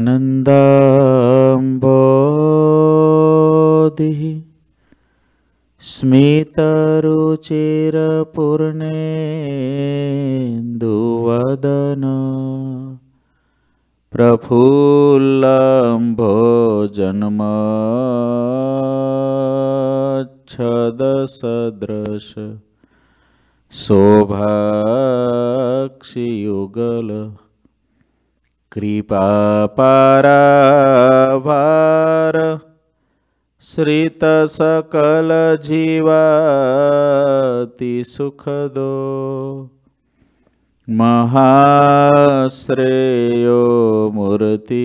नन्दाम्भोधिः स्मितरुचिरपूर्णेन्दुवदन प्रफुल्लम्भो छदसदृश शोभाक्षियुगल कृपापारभार श्रितसकलजीवातिसुखदो सुखदो महाश्रेयो मूर्ति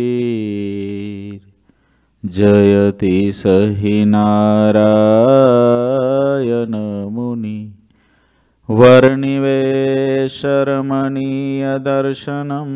जयति सहि नारयनमुनि वर्णिवेशरमणीयदर्शनम्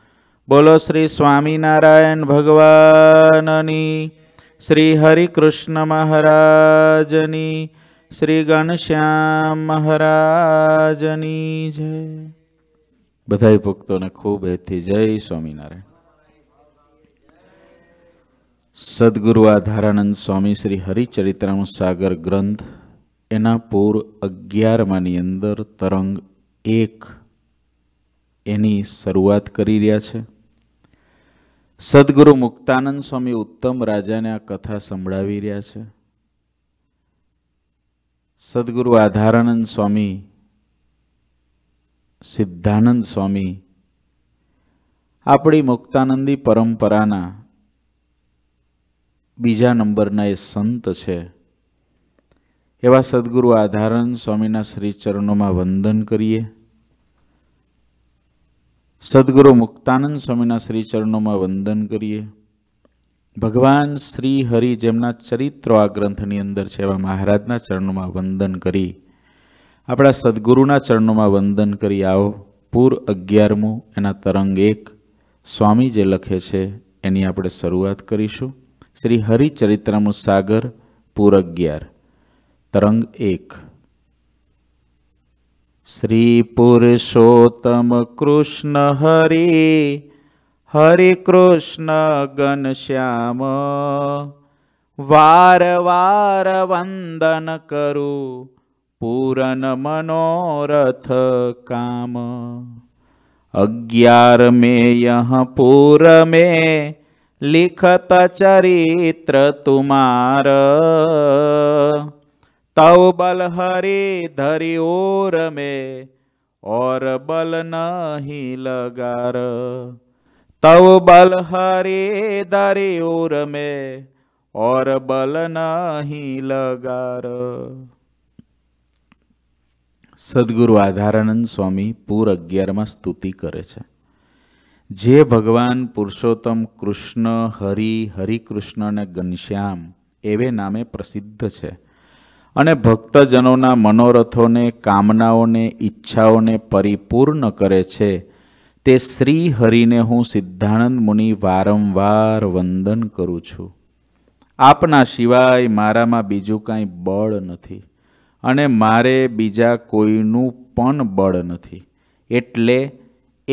બોલો શ્રી સ્વામિનારાયણ ભગવાનની શ્રી હરિકૃષ્ણ મહારાજની શ્રી ગણશ્યામ મહારાજની જય બધાય ભક્તોને ખૂબ હેથી જય સ્વામિનારાયણ સદગુરુ આધારાનંદ સ્વામી શ્રી હરિચરિત્રાનું સાગર ગ્રંથ એના પૂર અગિયારમાંની અંદર તરંગ એક એની શરૂઆત કરી રહ્યા છે સદગુરુ મુક્તાનંદ સ્વામી ઉત્તમ રાજાને આ કથા સંભળાવી રહ્યા છે સદગુરુ આધારાનંદ સ્વામી સિદ્ધાનંદ સ્વામી આપણી મુક્તાનંદી પરંપરાના બીજા નંબરના એ સંત છે એવા સદગુરુ આધારાનંદ સ્વામીના શ્રીચરણોમાં વંદન કરીએ સદગુરુ મુક્તાનંદ સ્વામીના શ્રી ચરણોમાં વંદન કરીએ ભગવાન શ્રી હરિ જેમના ચરિત્રો આ ગ્રંથની અંદર છે એવા મહારાજના ચરણોમાં વંદન કરી આપણા સદગુરુના ચરણોમાં વંદન કરી આવો પૂર અગિયારમું એના તરંગ એક સ્વામી જે લખે છે એની આપણે શરૂઆત કરીશું શ્રી હરિચરિત્રમું સાગર પૂર અગિયાર તરંગ એક श्रीपुरुषोत्तम कृष्ण हरि हरि कृष्णगनश्याम वार वार वंदन करू पूरन मनोरथ काम अग्रार में यह पूर में लिखत चरित्र तुमार तव बल हरे धरि ओर में और बल नहीं लगार तव बल हरे धरि ओर में और बल नहीं लगार સદગુરુ આધારાનંદ સ્વામી પૂર અગિયારમાં સ્તુતિ કરે છે જે ભગવાન પુરુષોત્તમ કૃષ્ણ હરિ હરિકૃષ્ણ અને ઘનશ્યામ એવે નામે પ્રસિદ્ધ છે અને ભક્તજનોના મનોરથોને કામનાઓને ઈચ્છાઓને પરિપૂર્ણ કરે છે તે શ્રી હરિને હું સિદ્ધાનંદ મુનિ વારંવાર વંદન કરું છું આપના સિવાય મારામાં બીજું કાંઈ બળ નથી અને મારે બીજા કોઈનું પણ બળ નથી એટલે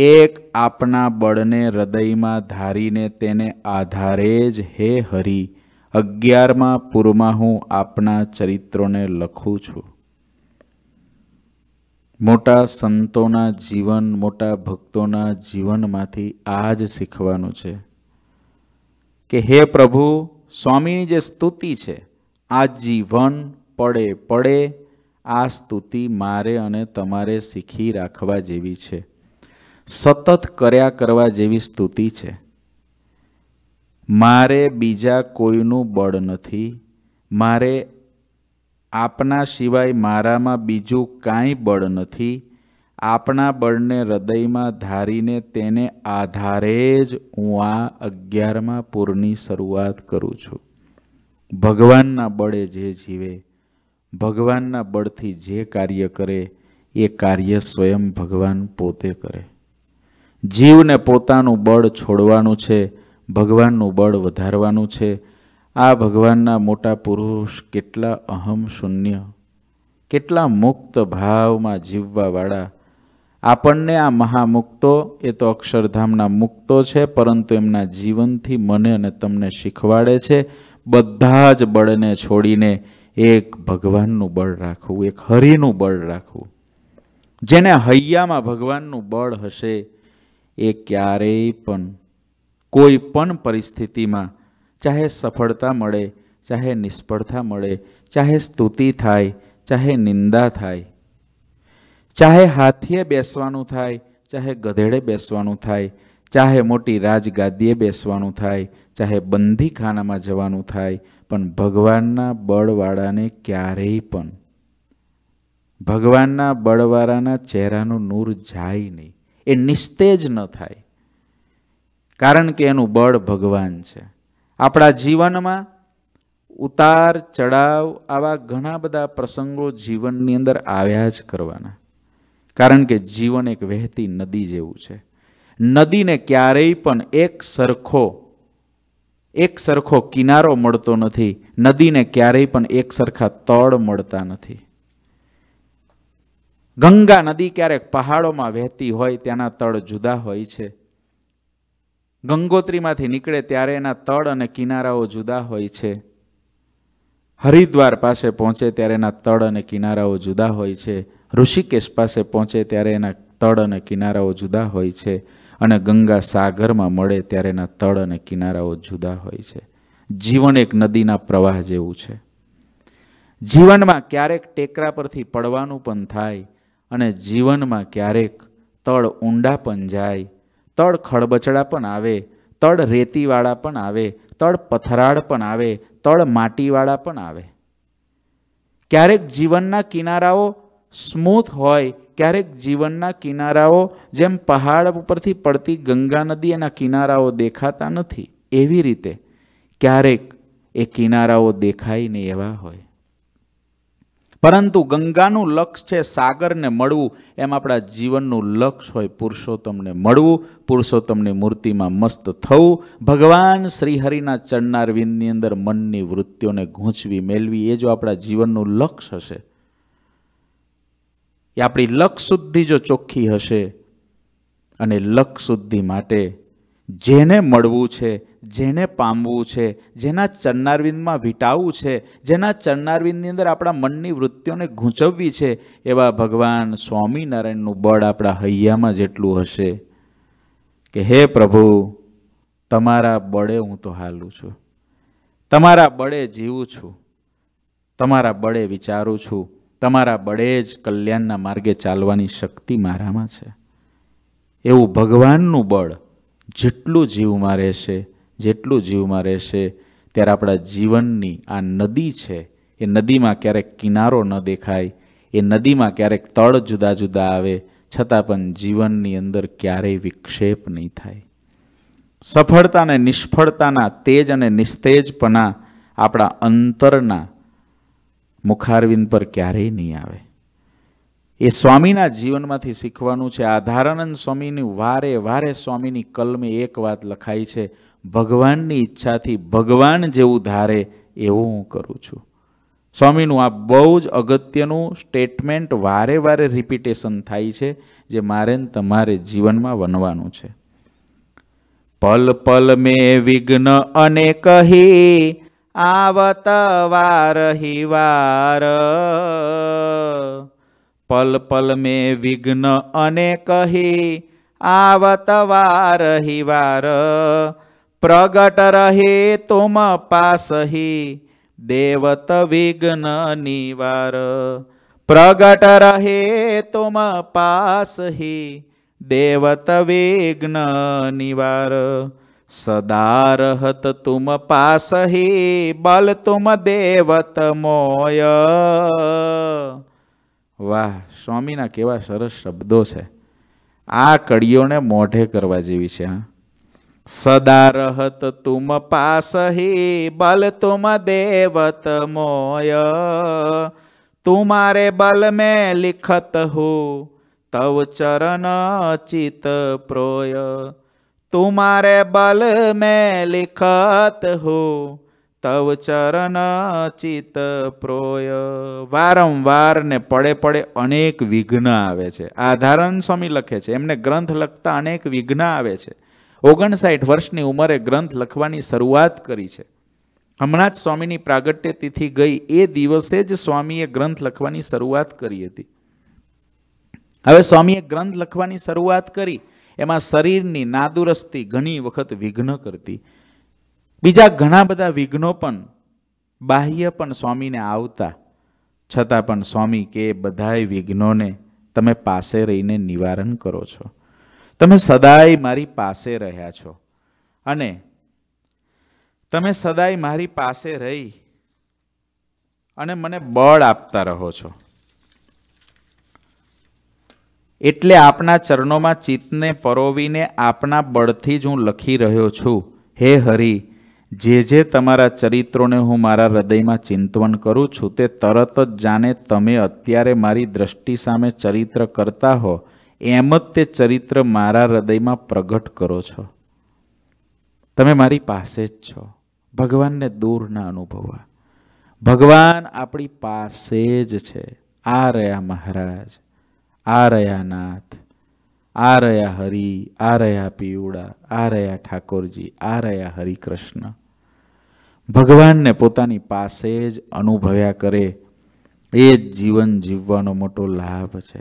એક આપના બળને હૃદયમાં ધારીને તેને આધારે જ હે હરી અગિયારમાં પૂરમાં હું આપના ચરિત્રોને લખું છું મોટા સંતોના જીવન મોટા ભક્તોના જીવનમાંથી આ જ શીખવાનું છે કે હે પ્રભુ સ્વામીની જે સ્તુતિ છે આ જીવન પડે પડે આ સ્તુતિ મારે અને તમારે શીખી રાખવા જેવી છે સતત કર્યા કરવા જેવી સ્તુતિ છે મારે બીજા કોઈનું બળ નથી મારે આપના સિવાય મારામાં બીજું કાંઈ બળ નથી આપણા બળને હૃદયમાં ધારીને તેને આધારે જ હું આ અગિયારમાં પૂરની શરૂઆત કરું છું ભગવાનના બળે જે જીવે ભગવાનના બળથી જે કાર્ય કરે એ કાર્ય સ્વયં ભગવાન પોતે કરે જીવને પોતાનું બળ છોડવાનું છે ભગવાનનું બળ વધારવાનું છે આ ભગવાનના મોટા પુરુષ કેટલા અહમ શૂન્ય કેટલા મુક્ત ભાવમાં જીવવાવાળા આપણને આ મહામુક્તો એ તો અક્ષરધામના મુક્તો છે પરંતુ એમના જીવનથી મને અને તમને શીખવાડે છે બધા જ બળને છોડીને એક ભગવાનનું બળ રાખવું એક હરિનું બળ રાખવું જેને હૈયામાં ભગવાનનું બળ હશે એ ક્યારેય પણ કોઈ પણ પરિસ્થિતિમાં ચાહે સફળતા મળે ચાહે નિષ્ફળતા મળે ચાહે સ્તુતિ થાય ચાહે નિંદા થાય ચાહે હાથીએ બેસવાનું થાય ચાહે ગધેડે બેસવાનું થાય ચાહે મોટી રાજગાદીએ બેસવાનું થાય ચાહે બંદીખાનામાં જવાનું થાય પણ ભગવાનના બળવાળાને ક્યારેય પણ ભગવાનના બળવાળાના ચહેરાનું નૂર જાય નહીં એ નિસ્તેજ ન થાય કારણ કે એનું બળ ભગવાન છે આપણા જીવનમાં ઉતાર ચડાવ આવા ઘણા બધા પ્રસંગો જીવનની અંદર આવ્યા જ કરવાના કારણ કે જીવન એક વહેતી નદી જેવું છે નદીને ક્યારેય પણ એક સરખો એક સરખો કિનારો મળતો નથી નદીને ક્યારેય પણ એક સરખા તળ મળતા નથી ગંગા નદી ક્યારેક પહાડોમાં વહેતી હોય ત્યાંના તળ જુદા હોય છે ગંગોત્રીમાંથી નીકળે ત્યારે એના તળ અને કિનારાઓ જુદા હોય છે હરિદ્વાર પાસે પહોંચે ત્યારે એના તળ અને કિનારાઓ જુદા હોય છે ઋષિકેશ પાસે પહોંચે ત્યારે એના તળ અને કિનારાઓ જુદા હોય છે અને ગંગા સાગરમાં મળે ત્યારે એના તળ અને કિનારાઓ જુદા હોય છે જીવન એક નદીના પ્રવાહ જેવું છે જીવનમાં ક્યારેક ટેકરા પરથી પડવાનું પણ થાય અને જીવનમાં ક્યારેક તળ ઊંડા પણ જાય તળ ખડબચડા પણ આવે તળ રેતીવાળા પણ આવે તળ પથરાળ પણ આવે તળ માટીવાળા પણ આવે ક્યારેક જીવનના કિનારાઓ સ્મૂથ હોય ક્યારેક જીવનના કિનારાઓ જેમ પહાડ ઉપરથી પડતી ગંગા નદી એના કિનારાઓ દેખાતા નથી એવી રીતે ક્યારેક એ કિનારાઓ દેખાય નહીં એવા હોય પરંતુ ગંગાનું લક્ષ છે સાગરને મળવું એમ આપણા જીવનનું લક્ષ હોય પુરુષોત્તમને મળવું પુરુષોત્તમની મૂર્તિમાં મસ્ત થવું ભગવાન શ્રીહરિના ચરણારવિંદની અંદર મનની વૃત્તિઓને ગૂંચવી મેળવી એ જો આપણા જીવનનું લક્ષ હશે એ આપણી લક્ષ શુદ્ધિ જો ચોખ્ખી હશે અને લક્ષ શુદ્ધિ માટે જેને મળવું છે જેને પામવું છે જેના ચરણારવિંદમાં વિટાવવું છે જેના ચરણારવિંદની અંદર આપણા મનની વૃત્તિઓને ગૂંચવવી છે એવા ભગવાન સ્વામિનારાયણનું બળ આપણા હૈયામાં જેટલું હશે કે હે પ્રભુ તમારા બળે હું તો હાલું છું તમારા બળે જીવું છું તમારા બળે વિચારું છું તમારા બળે જ કલ્યાણના માર્ગે ચાલવાની શક્તિ મારામાં છે એવું ભગવાનનું બળ જેટલું જીવમાં રહેશે જેટલું જીવમાં રહેશે ત્યારે આપણા જીવનની આ નદી છે એ નદીમાં ક્યારેક કિનારો ન દેખાય એ નદીમાં ક્યારેક તળ જુદા જુદા આવે છતાં પણ જીવનની અંદર ક્યારેય વિક્ષેપ નહીં થાય સફળતા અને નિષ્ફળતાના તેજ અને નિસ્તેજપણા આપણા અંતરના મુખારવિંદ પર ક્યારેય નહીં આવે એ સ્વામીના જીવનમાંથી શીખવાનું છે આધારાનંદ સ્વામીની વારે વારે સ્વામીની કલમે એક વાત લખાઈ છે ભગવાનની ઈચ્છાથી ભગવાન જેવું ધારે એવું હું કરું છું સ્વામીનું આ બહુ જ અગત્યનું સ્ટેટમેન્ટ વારે વારે રિપીટેશન થાય છે જે મારે ને તમારે જીવનમાં વનવાનું છે પલ પલ મે વિઘ્ન અને કહી આવત વાર હિવાર પલ પલ મેં વિઘ્ન અને કહી આવત વાર વાર પ્રગટ રહે તુમ પાસહી દેવત વિઘ્ન નિવાર પ્રગટ રહે તુમ પાસહી દેવત વિઘ્ન નિવાર સદા રહત તુમ પાસહી બલ તુમ દેવત મોય વાહ સ્વામીના કેવા સરસ શબ્દો છે આ કડીઓને મોઢે કરવા જેવી છે હા સદા રહત તુમ પાસ હી બલ તુમ દેવત મોય તુમારે બલ મેં લિખત હો તવ ચરણ ચિત પ્રોય તુમારે બલ મેં લિખત હો તવ ચરણ ચિત પ્રોય વારંવાર ને પડે પડે અનેક વિઘ્ન આવે છે આધારણ સ્વામી લખે છે એમને ગ્રંથ લખતા અનેક વિઘ્ન આવે છે ઓગણસાઠ વર્ષની ઉંમરે ગ્રંથ લખવાની શરૂઆત કરી છે હમણાં જ સ્વામીની પ્રાગટ્ય તિથિ ગઈ એ દિવસે જ સ્વામીએ ગ્રંથ લખવાની શરૂઆત કરી હતી હવે સ્વામીએ ગ્રંથ લખવાની શરૂઆત કરી એમાં શરીરની નાદુરસ્તી ઘણી વખત વિઘ્ન કરતી બીજા ઘણા બધા વિઘ્નો પણ બાહ્ય પણ સ્વામીને આવતા છતાં પણ સ્વામી કે બધાય વિઘ્નોને તમે પાસે રહીને નિવારણ કરો છો તમે સદાય મારી પાસે રહ્યા છો અને તમે સદાય મારી પાસે રહી અને મને બળ આપતા રહો છો એટલે આપના ચરણોમાં ચિત્તને પરોવીને આપના બળથી જ હું લખી રહ્યો છું હે હરી જે જે તમારા ચરિત્રોને હું મારા હૃદયમાં ચિંતવન કરું છું તે તરત જ જાણે તમે અત્યારે મારી દ્રષ્ટિ સામે ચરિત્ર કરતા હો એમ જ તે ચરિત્ર મારા હૃદયમાં પ્રગટ કરો છો તમે મારી પાસે જ છો ભગવાનને દૂર ના અનુભવવા ભગવાન આપણી પાસે જ છે આ રહ્યા મહારાજ આ રહ્યા નાથ આ રહ્યા હરિ આ રહ્યા પીવડા આ રહ્યા ઠાકોરજી આ રહ્યા હરિકૃષ્ણ ભગવાનને પોતાની પાસે જ અનુભવ્યા કરે એ જ જીવન જીવવાનો મોટો લાભ છે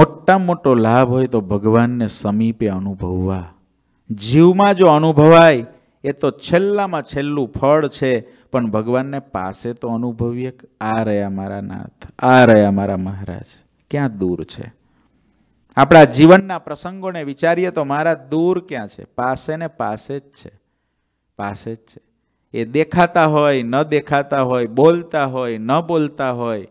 મોટા મોટો લાભ હોય તો ભગવાનને સમીપે અનુભવવા જીવમાં જો અનુભવાય એ તો છેલ્લામાં છેલ્લું ફળ છે પણ ભગવાનને પાસે તો અનુભવીએ આ રહ્યા મારા નાથ આ રહ્યા મારા મહારાજ ક્યાં દૂર છે આપણા જીવનના પ્રસંગોને વિચારીએ તો મારા દૂર ક્યાં છે પાસે ને પાસે જ છે પાસે જ છે એ દેખાતા હોય ન દેખાતા હોય બોલતા હોય ન બોલતા હોય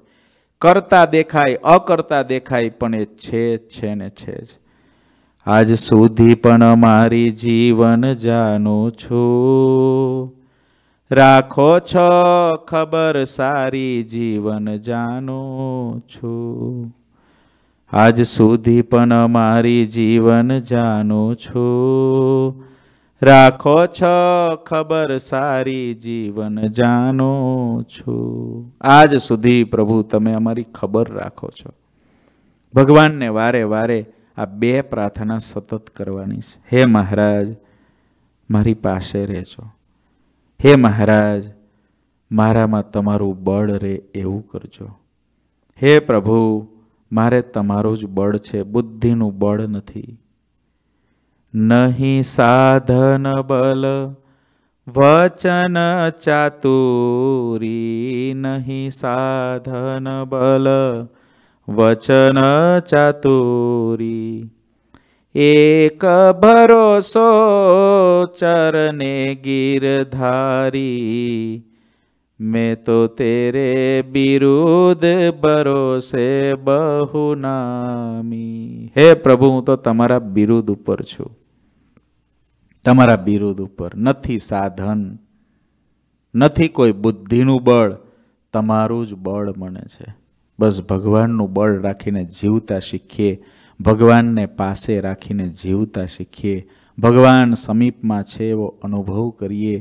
કરતા દેખાય અકર્તા દેખાય પણ એ છે છે ને છે જ આજ સુધી પણ મારી જીવન જાણું છું રાખો છો ખબર સારી જીવન જાણું છું આજ સુધી પણ મારી જીવન જાણો છો રાખો છો ખબર સારી જીવન જાણો છો આજ સુધી પ્રભુ તમે અમારી ખબર રાખો છો ભગવાનને વારે વારે આ બે પ્રાર્થના સતત કરવાની છે હે મહારાજ મારી પાસે રહેજો હે મહારાજ મારામાં તમારું બળ રહે એવું કરજો હે પ્રભુ મારે તમારું જ બળ છે બુદ્ધિનું બળ નથી નહીં સાધન બલ વચન ચાતુરી નહીં સાધન બલ વચન ચાતુરી એક ભરોસો ચરને ગીરધારી મેં તો તેરે બિરુદ ભરોસે બહુ નામી હે પ્રભુ હું તો તમારા બિરુદ ઉપર છું તમારા બિરુદ ઉપર નથી સાધન નથી કોઈ બુદ્ધિનું બળ તમારું જ બળ મને છે બસ ભગવાનનું બળ રાખીને જીવતા શીખીએ ભગવાનને પાસે રાખીને જીવતા શીખીએ ભગવાન સમીપમાં છે એવો અનુભવ કરીએ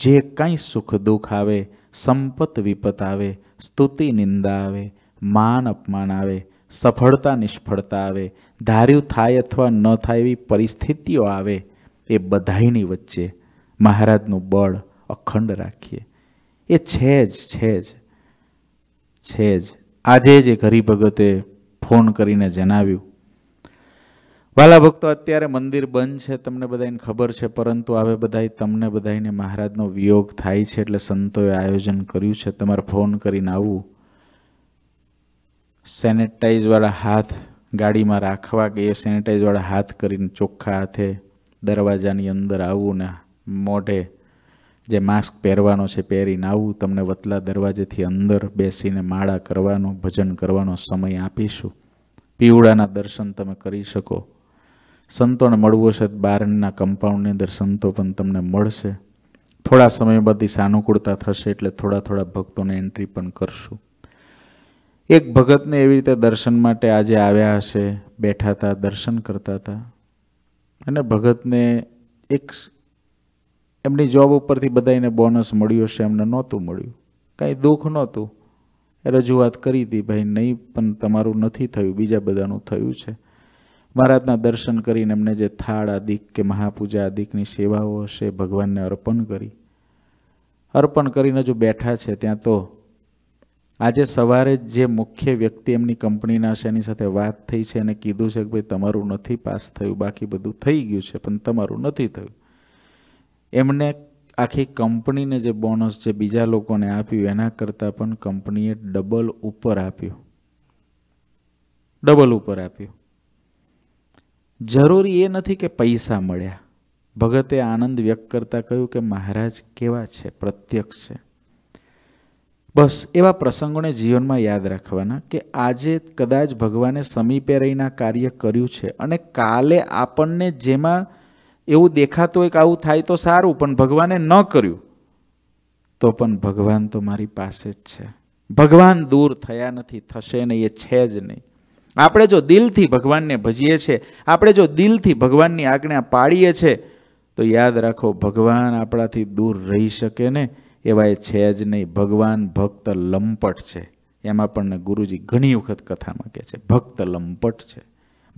જે કાંઈ સુખ દુઃખ આવે સંપત વિપત આવે સ્તુતિ નિંદા આવે માન અપમાન આવે સફળતા નિષ્ફળતા આવે ધાર્યું થાય અથવા ન થાય એવી પરિસ્થિતિઓ આવે એ બધાયની વચ્ચે મહારાજનું બળ અખંડ રાખીએ એ છે જ છે જ છે જ આજે જે ઘરી ભગતે ફોન કરીને જણાવ્યું વાલા ભક્તો અત્યારે મંદિર બંધ છે તમને બધાને ખબર છે પરંતુ હવે બધા તમને બધાને મહારાજનો વિયોગ થાય છે એટલે સંતોએ આયોજન કર્યું છે તમારે ફોન કરીને આવવું સેનેટાઈઝવાળા હાથ ગાડીમાં રાખવા કે એ સેનેટાઈઝવાળા હાથ કરીને ચોખ્ખા હાથે દરવાજાની અંદર આવવું ને મોઢે જે માસ્ક પહેરવાનો છે પહેરીને આવવું તમને વતલા દરવાજેથી અંદર બેસીને માળા કરવાનો ભજન કરવાનો સમય આપીશું પીવડાના દર્શન તમે કરી શકો સંતોને મળવું છે બારણના કમ્પાઉન્ડની અંદર સંતો પણ તમને મળશે થોડા સમય બધી સાનુકૂળતા થશે એટલે થોડા થોડા ભક્તોને એન્ટ્રી પણ કરશું એક ભગતને એવી રીતે દર્શન માટે આજે આવ્યા હશે બેઠા હતા દર્શન કરતા હતા અને ભગતને એક એમની જોબ ઉપરથી બધાને બોનસ મળ્યું હશે એમને નહોતું મળ્યું કાંઈ દુઃખ નહોતું એ રજૂઆત કરી હતી ભાઈ નહીં પણ તમારું નથી થયું બીજા બધાનું થયું છે મહારાજના દર્શન કરીને એમને જે થાળ અધિક કે મહાપૂજા અધિકની સેવાઓ હશે ભગવાનને અર્પણ કરી અર્પણ કરીને જો બેઠા છે ત્યાં તો આજે સવારે જે મુખ્ય વ્યક્તિ એમની કંપનીના છે એની સાથે વાત થઈ છે અને કીધું છે કે ભાઈ તમારું નથી પાસ થયું બાકી બધું થઈ ગયું છે પણ તમારું નથી થયું એમને આખી કંપનીને જે બોનસ જે બીજા લોકોને આપ્યું એના કરતાં પણ કંપનીએ ડબલ ઉપર આપ્યું ડબલ ઉપર આપ્યું જરૂરી એ નથી કે પૈસા મળ્યા ભગતે આનંદ વ્યક્ત કરતા કહ્યું કે મહારાજ કેવા છે પ્રત્યક્ષ છે બસ એવા પ્રસંગોને જીવનમાં યાદ રાખવાના કે આજે કદાચ ભગવાને સમીપે રહીને કાર્ય કર્યું છે અને કાલે આપણને જેમાં એવું દેખાતું હોય કે આવું થાય તો સારું પણ ભગવાને ન કર્યું તો પણ ભગવાન તો મારી પાસે જ છે ભગવાન દૂર થયા નથી થશે નહીં એ છે જ નહીં આપણે જો દિલથી ભગવાનને ભજીએ છીએ આપણે જો દિલથી ભગવાનની આજ્ઞા પાડીએ છીએ તો યાદ રાખો ભગવાન આપણાથી દૂર રહી શકે ને એવા એ છે જ નહીં ભગવાન ભક્ત લંપટ છે એમ આપણને ગુરુજી ઘણી વખત કથામાં કહે છે ભક્ત લંપટ છે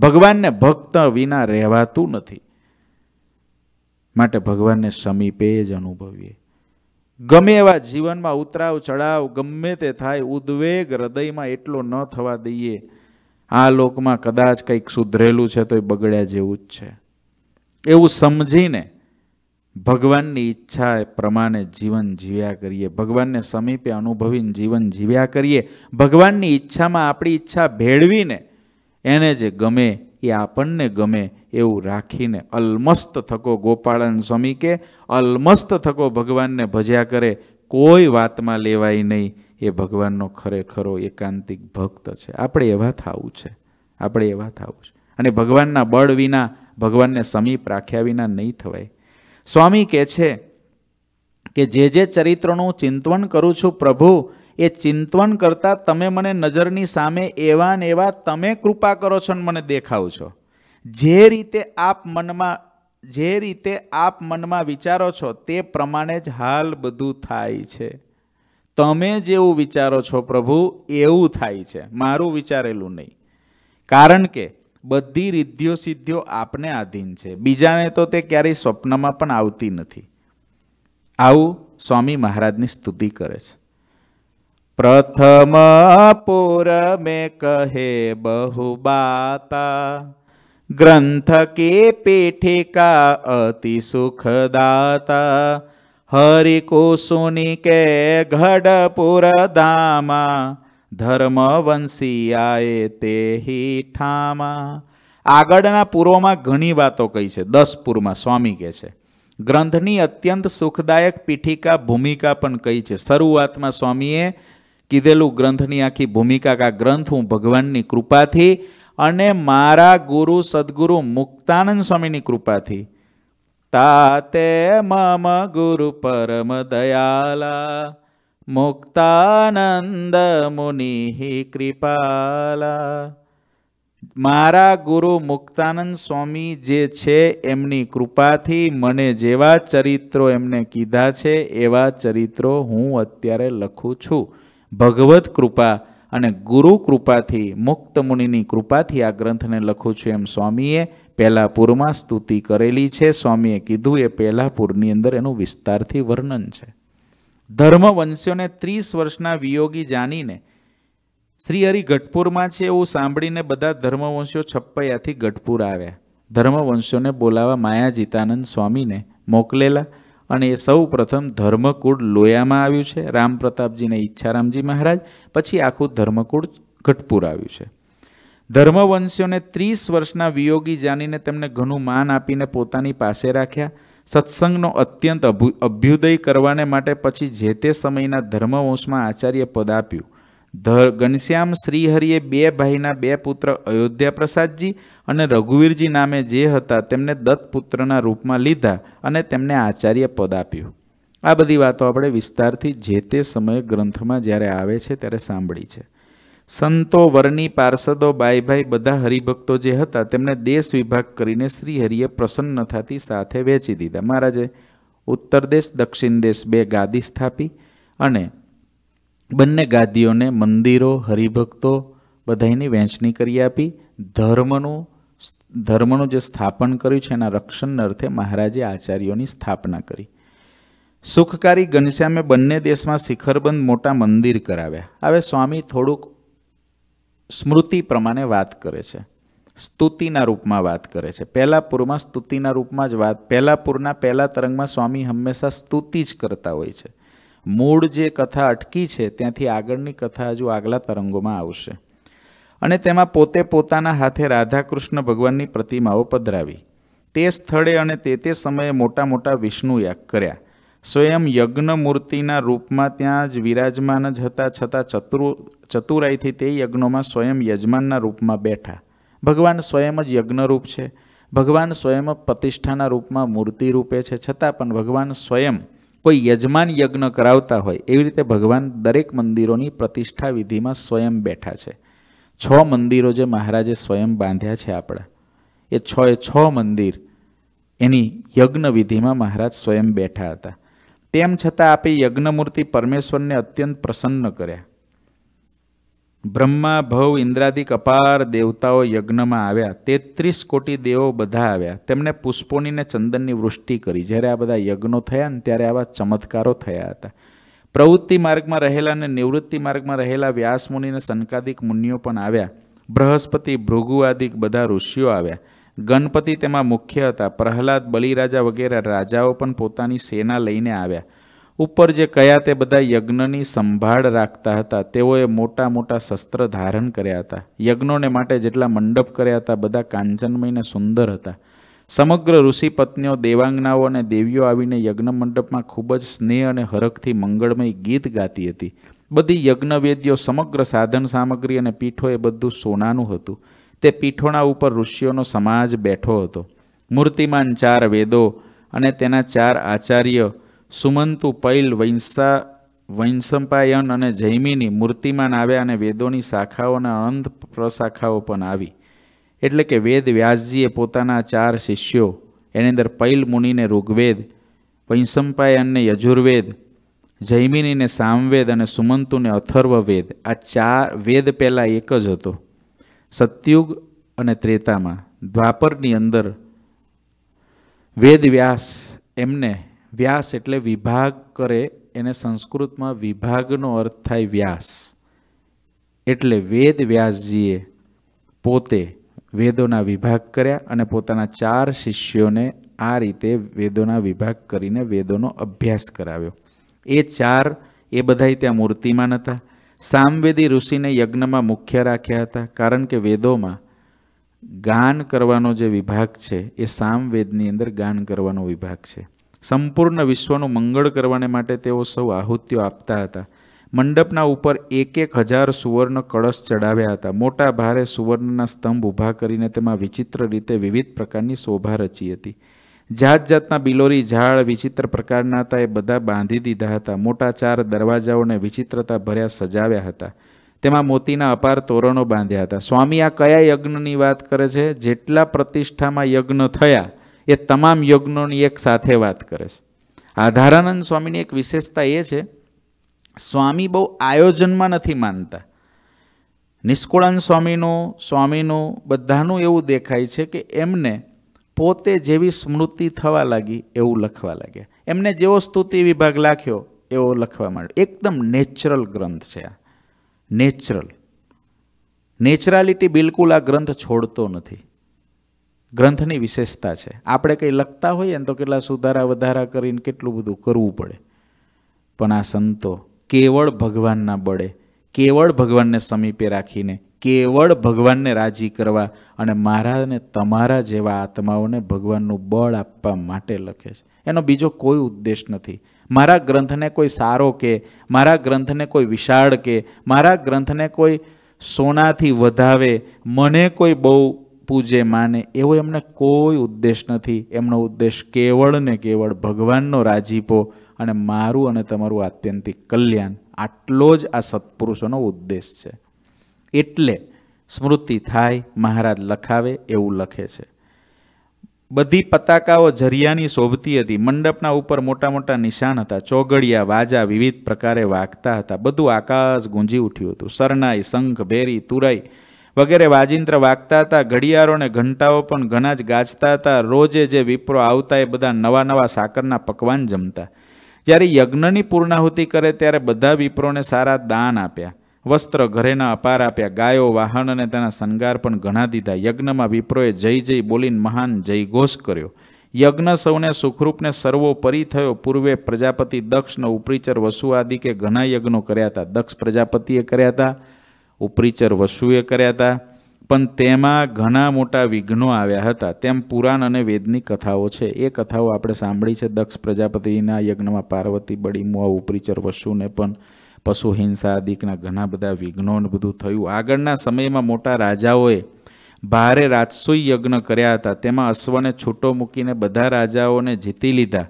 ભગવાનને ભક્ત વિના રહેવાતું નથી માટે ભગવાનને સમીપે જ અનુભવીએ ગમે એવા જીવનમાં ઉતરાવ ચડાવ ગમે તે થાય ઉદ્વેગ હૃદયમાં એટલો ન થવા દઈએ આ લોકમાં કદાચ કંઈક સુધરેલું છે તો એ બગડ્યા જેવું જ છે એવું સમજીને ભગવાનની ઈચ્છા પ્રમાણે જીવન જીવ્યા કરીએ ભગવાનને સમીપે અનુભવીને જીવન જીવ્યા કરીએ ભગવાનની ઈચ્છામાં આપણી ઈચ્છા ભેળવીને એને જે ગમે એ આપણને ગમે એવું રાખીને અલમસ્ત થકો ગોપાળન સ્વામી કે અલમસ્ત થકો ભગવાનને ભજ્યા કરે કોઈ વાતમાં લેવાય નહીં એ ભગવાનનો ખરેખરો એકાંતિક ભક્ત છે આપણે એવા થવું છે આપણે એવા થવું છે અને ભગવાનના બળ વિના ભગવાનને સમીપ રાખ્યા વિના નહીં થવાય સ્વામી કહે છે કે જે જે ચરિત્રનું ચિંતવન કરું છું પ્રભુ એ ચિંતવન કરતાં તમે મને નજરની સામે એવા ને એવા તમે કૃપા કરો છો અને મને દેખાવ છો જે રીતે આપ મનમાં જે રીતે આપ મનમાં વિચારો છો તે પ્રમાણે જ હાલ બધું થાય છે તમે જેવું વિચારો છો પ્રભુ એવું થાય છે મારું વિચારેલું નહીં કારણ કે બધી રિદ્ધિઓ સિદ્ધિઓ આપને આધીન છે બીજાને તો તે ક્યારેય સ્વપ્નમાં પણ આવતી નથી આવું સ્વામી મહારાજની સ્તુતિ કરે છે પ્રથમ પૂર મેં કહે બહુ બાતા ગ્રંથ કે पेठे का अति सुखदाता हरि को सुनि के घड़पुर दामा ધર્મવંશી આએ તે ઠામા આગળના પૂર્વમાં ઘણી વાતો કહી છે દસ પૂરમાં સ્વામી કહે છે ગ્રંથની અત્યંત સુખદાયક પીઠિકા ભૂમિકા પણ કહી છે શરૂઆતમાં સ્વામીએ કીધેલું ગ્રંથની આખી ભૂમિકા કા ગ્રંથ હું ભગવાનની કૃપાથી અને મારા ગુરુ સદગુરુ મુક્તાનંદ સ્વામીની કૃપાથી તાતે મમ ગુરુ પરમ દયાલા મુક્તાનંદ મુનિ કૃપાલા મારા ગુરુ મુક્તાનંદ સ્વામી જે છે એમની કૃપાથી મને જેવા ચરિત્રો એમને કીધા છે એવા ચરિત્રો હું અત્યારે લખું છું ભગવત કૃપા અને ગુરુ કૃપાથી મુક્ત મુનિની કૃપાથી આ ગ્રંથને લખું છું એમ સ્વામીએ પહેલાપુરમાં સ્તુતિ કરેલી છે સ્વામીએ કીધું એ પહેલાપુરની અંદર એનું વિસ્તારથી વર્ણન છે ધર્મવંશ્યોને ત્રીસ વર્ષના વિયોગી જાણીને શ્રી હરિ ગઢપુરમાં છે એવું સાંભળીને બધા ધર્મવંશીઓ છપ્પૈયાથી ગઢપુર આવ્યા ધર્મવંશીઓને બોલાવા માયાજીતાનંદ સ્વામીને મોકલેલા અને એ સૌ પ્રથમ ધર્મકુળ લોયામાં આવ્યું છે રામ પ્રતાપજીને ઈચ્છારામજી મહારાજ પછી આખું ધર્મકુળ ઘટપુર આવ્યું છે ધર્મવંશીઓને ત્રીસ વર્ષના વિયોગી જાણીને તેમને ઘણું માન આપીને પોતાની પાસે રાખ્યા સત્સંગનો અત્યંત અભ્યુદય કરવાને માટે પછી જે તે સમયના ધર્મવંશમાં આચાર્ય પદ આપ્યું ધર ઘનશ્યામ શ્રીહરિએ બે ભાઈના બે પુત્ર અયોધ્યા પ્રસાદજી અને રઘુવીરજી નામે જે હતા તેમને દત્તપુત્રના રૂપમાં લીધા અને તેમને આચાર્ય પદ આપ્યું આ બધી વાતો આપણે વિસ્તારથી જે તે સમયે ગ્રંથમાં જ્યારે આવે છે ત્યારે સાંભળી છે સંતો વરની પાર્ષદો બાઈભાઈ બધા હરિભક્તો જે હતા તેમને દેશ વિભાગ કરીને શ્રીહરિએ પ્રસન્નતાથી સાથે વેચી દીધા મહારાજે ઉત્તર દેશ દક્ષિણ દેશ બે ગાદી સ્થાપી અને બંને ગાદીઓને મંદિરો હરિભક્તો બધાની વહેંચણી કરી આપી ધર્મનું ધર્મનું જે સ્થાપન કર્યું છે એના રક્ષણના અર્થે મહારાજે આચાર્યોની સ્થાપના કરી સુખકારી ઘનશ્યામે બંને દેશમાં શિખરબંધ મોટા મંદિર કરાવ્યા હવે સ્વામી થોડુંક સ્મૃતિ પ્રમાણે વાત કરે છે સ્તુતિના રૂપમાં વાત કરે છે પહેલાપુરમાં સ્તુતિના રૂપમાં જ વાત પહેલાપુરના પહેલા તરંગમાં સ્વામી હંમેશા સ્તુતિ જ કરતા હોય છે મૂળ જે કથા અટકી છે ત્યાંથી આગળની કથા હજુ આગલા તરંગોમાં આવશે અને તેમાં પોતે પોતાના હાથે રાધાકૃષ્ણ ભગવાનની પ્રતિમાઓ પધરાવી તે સ્થળે અને તે તે સમયે મોટા મોટા વિષ્ણુ યાગ કર્યા સ્વયં યજ્ઞ મૂર્તિના રૂપમાં ત્યાં જ વિરાજમાન જ હતા છતાં ચતુર ચતુરાઈથી તે યજ્ઞોમાં સ્વયં યજમાનના રૂપમાં બેઠા ભગવાન સ્વયં જ યજ્ઞરૂપ છે ભગવાન સ્વયં પ્રતિષ્ઠાના રૂપમાં મૂર્તિ રૂપે છે છતાં પણ ભગવાન સ્વયં કોઈ યજમાન યજ્ઞ કરાવતા હોય એવી રીતે ભગવાન દરેક મંદિરોની પ્રતિષ્ઠા વિધિમાં સ્વયં બેઠા છે છ મંદિરો જે મહારાજે સ્વયં બાંધ્યા છે આપણા એ છ એ છ મંદિર એની યજ્ઞ વિધિમાં મહારાજ સ્વયં બેઠા હતા તેમ છતાં આપે યજ્ઞમૂર્તિ પરમેશ્વરને અત્યંત પ્રસન્ન કર્યા બ્રહ્મા ભવ ઇન્દ્રાદિક અપાર દેવતાઓ યજ્ઞમાં આવ્યા તેત્રીસ કોટી દેવો બધા આવ્યા તેમણે પુષ્પોની ને ચંદનની વૃષ્ટિ કરી જ્યારે આ બધા યજ્ઞો થયા ને ત્યારે આવા ચમત્કારો થયા હતા પ્રવૃત્તિ માર્ગમાં રહેલા અને નિવૃત્તિ માર્ગમાં રહેલા વ્યાસમુનિ ને સનકાદિક મુનિઓ પણ આવ્યા બૃહસ્પતિ ભૃગુ આદિક બધા ઋષિઓ આવ્યા ગણપતિ તેમાં મુખ્ય હતા પ્રહલાદ બલિરાજા વગેરે રાજાઓ પણ પોતાની સેના લઈને આવ્યા ઉપર જે કયા તે બધા યજ્ઞની સંભાળ રાખતા હતા તેઓએ મોટા મોટા શસ્ત્ર ધારણ કર્યા હતા યજ્ઞોને માટે જેટલા મંડપ કર્યા હતા બધા કાંચનમયને સુંદર હતા સમગ્ર ઋષિ પત્નીઓ દેવાંગનાઓ અને દેવીઓ આવીને યજ્ઞ મંડપમાં ખૂબ જ સ્નેહ અને હરખથી મંગળમય ગીત ગાતી હતી બધી યજ્ઞવેદ્યો સમગ્ર સાધન સામગ્રી અને પીઠો એ બધું સોનાનું હતું તે પીઠોના ઉપર ઋષિઓનો સમાજ બેઠો હતો મૂર્તિમાન ચાર વેદો અને તેના ચાર આચાર્ય સુમંતુ પૈલ વૈંસા વંશંપાયન અને જૈમિની મૂર્તિમાન આવ્યા અને વેદોની શાખાઓ અને અનંત પ્રશાખાઓ પણ આવી એટલે કે વેદ વ્યાસજીએ પોતાના ચાર શિષ્યો એની અંદર પૈલ મુનિને ઋગ્વેદ વૈંશંપાયનને યજુર્વેદ જૈમિનીને સામવેદ અને સુમંતુને અથર્વવેદ આ ચાર વેદ પહેલાં એક જ હતો સત્યુગ અને ત્રેતામાં દ્વાપરની અંદર વેદવ્યાસ એમને વ્યાસ એટલે વિભાગ કરે એને સંસ્કૃતમાં વિભાગનો અર્થ થાય વ્યાસ એટલે વેદ વ્યાસજીએ પોતે વેદોના વિભાગ કર્યા અને પોતાના ચાર શિષ્યોને આ રીતે વેદોના વિભાગ કરીને વેદોનો અભ્યાસ કરાવ્યો એ ચાર એ બધાય ત્યાં મૂર્તિમાન હતા સામવેદી ઋષિને યજ્ઞમાં મુખ્ય રાખ્યા હતા કારણ કે વેદોમાં ગાન કરવાનો જે વિભાગ છે એ સામવેદની અંદર ગાન કરવાનો વિભાગ છે સંપૂર્ણ વિશ્વનું મંગળ કરવાને માટે તેઓ સૌ આહુતિઓ આપતા હતા મંડપના ઉપર એક એક હજાર સુવર્ણ કળશ ચડાવ્યા હતા મોટા ભારે સુવર્ણના સ્તંભ ઊભા કરીને તેમાં વિચિત્ર રીતે વિવિધ પ્રકારની શોભા રચી હતી જાત જાતના બિલોરી ઝાડ વિચિત્ર પ્રકારના હતા એ બધા બાંધી દીધા હતા મોટા ચાર દરવાજાઓને વિચિત્રતા ભર્યા સજાવ્યા હતા તેમાં મોતીના અપાર તોરણો બાંધ્યા હતા સ્વામી આ કયા યજ્ઞની વાત કરે છે જેટલા પ્રતિષ્ઠામાં યજ્ઞ થયા એ તમામ યજ્ઞોની એક સાથે વાત કરે છે આધારાનંદ સ્વામીની એક વિશેષતા એ છે સ્વામી બહુ આયોજનમાં નથી માનતા નિષ્કુળાન સ્વામીનું સ્વામીનું બધાનું એવું દેખાય છે કે એમને પોતે જેવી સ્મૃતિ થવા લાગી એવું લખવા લાગ્યા એમને જેવો સ્તુતિ વિભાગ લાખ્યો એવો લખવા માંડ્યો એકદમ નેચરલ ગ્રંથ છે આ નેચરલ નેચરાલિટી બિલકુલ આ ગ્રંથ છોડતો નથી ગ્રંથની વિશેષતા છે આપણે કંઈ લખતા હોઈએ ને તો કેટલા સુધારા વધારા કરીને કેટલું બધું કરવું પડે પણ આ સંતો કેવળ ભગવાનના બળે કેવળ ભગવાનને સમીપે રાખીને કેવળ ભગવાનને રાજી કરવા અને મારા અને તમારા જેવા આત્માઓને ભગવાનનું બળ આપવા માટે લખે છે એનો બીજો કોઈ ઉદ્દેશ નથી મારા ગ્રંથને કોઈ સારો કે મારા ગ્રંથને કોઈ વિશાળ કે મારા ગ્રંથને કોઈ સોનાથી વધાવે મને કોઈ બહુ પૂજે માને એવો એમને કોઈ ઉદ્દેશ નથી એમનો ઉદ્દેશ કેવળ ને કેવળ ભગવાનનો રાજીપો અને મારું અને તમારું આત્યંતિક કલ્યાણ આટલો જ આ સત્પુરુષોનો ઉદ્દેશ છે એટલે સ્મૃતિ થાય મહારાજ લખાવે એવું લખે છે બધી પતાકાઓ જરિયાની શોભતી હતી મંડપના ઉપર મોટા મોટા નિશાન હતા ચોગડિયા વાજા વિવિધ પ્રકારે વાગતા હતા બધું આકાશ ગુંજી ઉઠ્યું હતું સરનાઈ શંખ ભેરી તુરાઈ વગેરે વાજિંત્ર વાગતા હતા ઘડિયાળોને ઘંટાઓ પણ ઘણા જ ગાજતા હતા રોજે જે વિપ્રો આવતા એ બધા નવા નવા સાકરના પકવાન જમતા જ્યારે યજ્ઞની પૂર્ણાહુતિ કરે ત્યારે બધા વિપ્રોને સારા દાન આપ્યા વસ્ત્ર ઘરેના અપાર આપ્યા ગાયો વાહન અને તેના શણગાર પણ ઘણા દીધા યજ્ઞમાં વિપ્રોએ જય જય બોલીને મહાન જયઘોષ કર્યો યજ્ઞ સૌને સુખરૂપને સર્વોપરી થયો પૂર્વે પ્રજાપતિ દક્ષનો ઉપરીચર વસુ આદિ કે ઘણા યજ્ઞો કર્યા હતા દક્ષ પ્રજાપતિએ કર્યા હતા ઉપરીચર વસુએ કર્યા હતા પણ તેમાં ઘણા મોટા વિઘ્નો આવ્યા હતા તેમ પુરાણ અને વેદની કથાઓ છે એ કથાઓ આપણે સાંભળી છે દક્ષ પ્રજાપતિના યજ્ઞમાં પાર્વતી બળીમુઆ ઉપરીચર વસુને પણ પશુ હિંસા આદિકના ઘણા બધા વિઘ્નો ને બધું થયું આગળના સમયમાં મોટા રાજાઓએ ભારે રાજસોઈ યજ્ઞ કર્યા હતા તેમાં અશ્વને છૂટો મૂકીને બધા રાજાઓને જીતી લીધા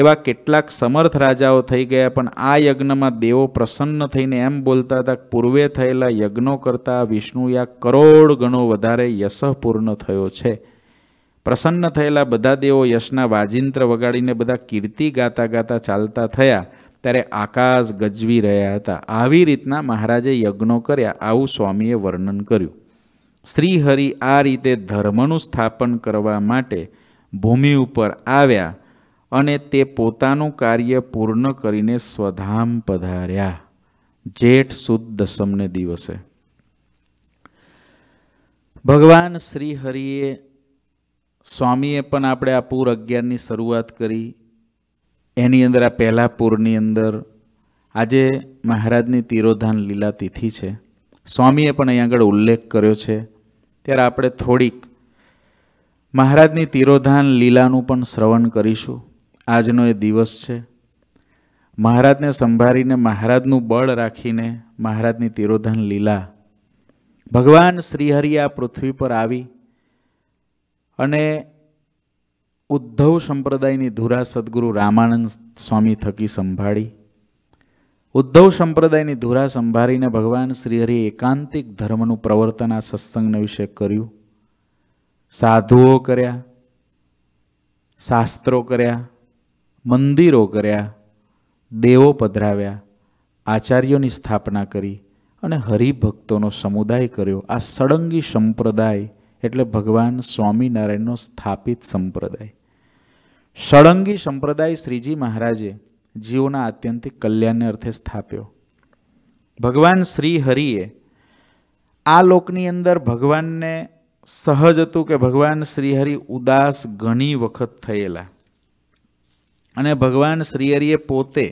એવા કેટલાક સમર્થ રાજાઓ થઈ ગયા પણ આ યજ્ઞમાં દેવો પ્રસન્ન થઈને એમ બોલતા હતા પૂર્વે થયેલા યજ્ઞો કરતાં વિષ્ણુયા કરોડ ગણો વધારે યશઃપૂર્ણ થયો છે પ્રસન્ન થયેલા બધા દેવો યશના વાજિંત્ર વગાડીને બધા કીર્તિ ગાતા ગાતા ચાલતા થયા ત્યારે આકાશ ગજવી રહ્યા હતા આવી રીતના મહારાજે યજ્ઞો કર્યા આવું સ્વામીએ વર્ણન કર્યું શ્રીહરિ આ રીતે ધર્મનું સ્થાપન કરવા માટે ભૂમિ ઉપર આવ્યા અને તે પોતાનું કાર્ય પૂર્ણ કરીને સ્વધામ પધાર્યા જેઠ સુદ દસમને દિવસે ભગવાન શ્રી હરિએ સ્વામીએ પણ આપણે આ પૂર અગિયારની શરૂઆત કરી એની અંદર આ પહેલા પૂરની અંદર આજે મહારાજની તિરોધાન લીલા તિથિ છે સ્વામીએ પણ અહીં આગળ ઉલ્લેખ કર્યો છે ત્યારે આપણે થોડીક મહારાજની તિરોધાન લીલાનું પણ શ્રવણ કરીશું આજનો એ દિવસ છે મહારાજને સંભાળીને મહારાજનું બળ રાખીને મહારાજની તિરોધન લીલા ભગવાન શ્રીહરિ આ પૃથ્વી પર આવી અને ઉદ્ધવ સંપ્રદાયની ધુરા સદગુરુ રામાનંદ સ્વામી થકી સંભાળી ઉદ્ધવ સંપ્રદાયની ધુરા સંભાળીને ભગવાન શ્રીહરિ એકાંતિક ધર્મનું પ્રવર્તન આ સત્સંગને વિશે કર્યું સાધુઓ કર્યા શાસ્ત્રો કર્યા મંદિરો કર્યા દેવો પધરાવ્યા આચાર્યોની સ્થાપના કરી અને હરિભક્તોનો સમુદાય કર્યો આ સળંગી સંપ્રદાય એટલે ભગવાન સ્વામિનારાયણનો સ્થાપિત સંપ્રદાય સળંગી સંપ્રદાય શ્રીજી મહારાજે જીવોના આત્યંતિક કલ્યાણને અર્થે સ્થાપ્યો ભગવાન શ્રી હરિએ આ લોકની અંદર ભગવાનને સહજ હતું કે ભગવાન શ્રીહરિ ઉદાસ ઘણી વખત થયેલા અને ભગવાન શ્રીહરિએ પોતે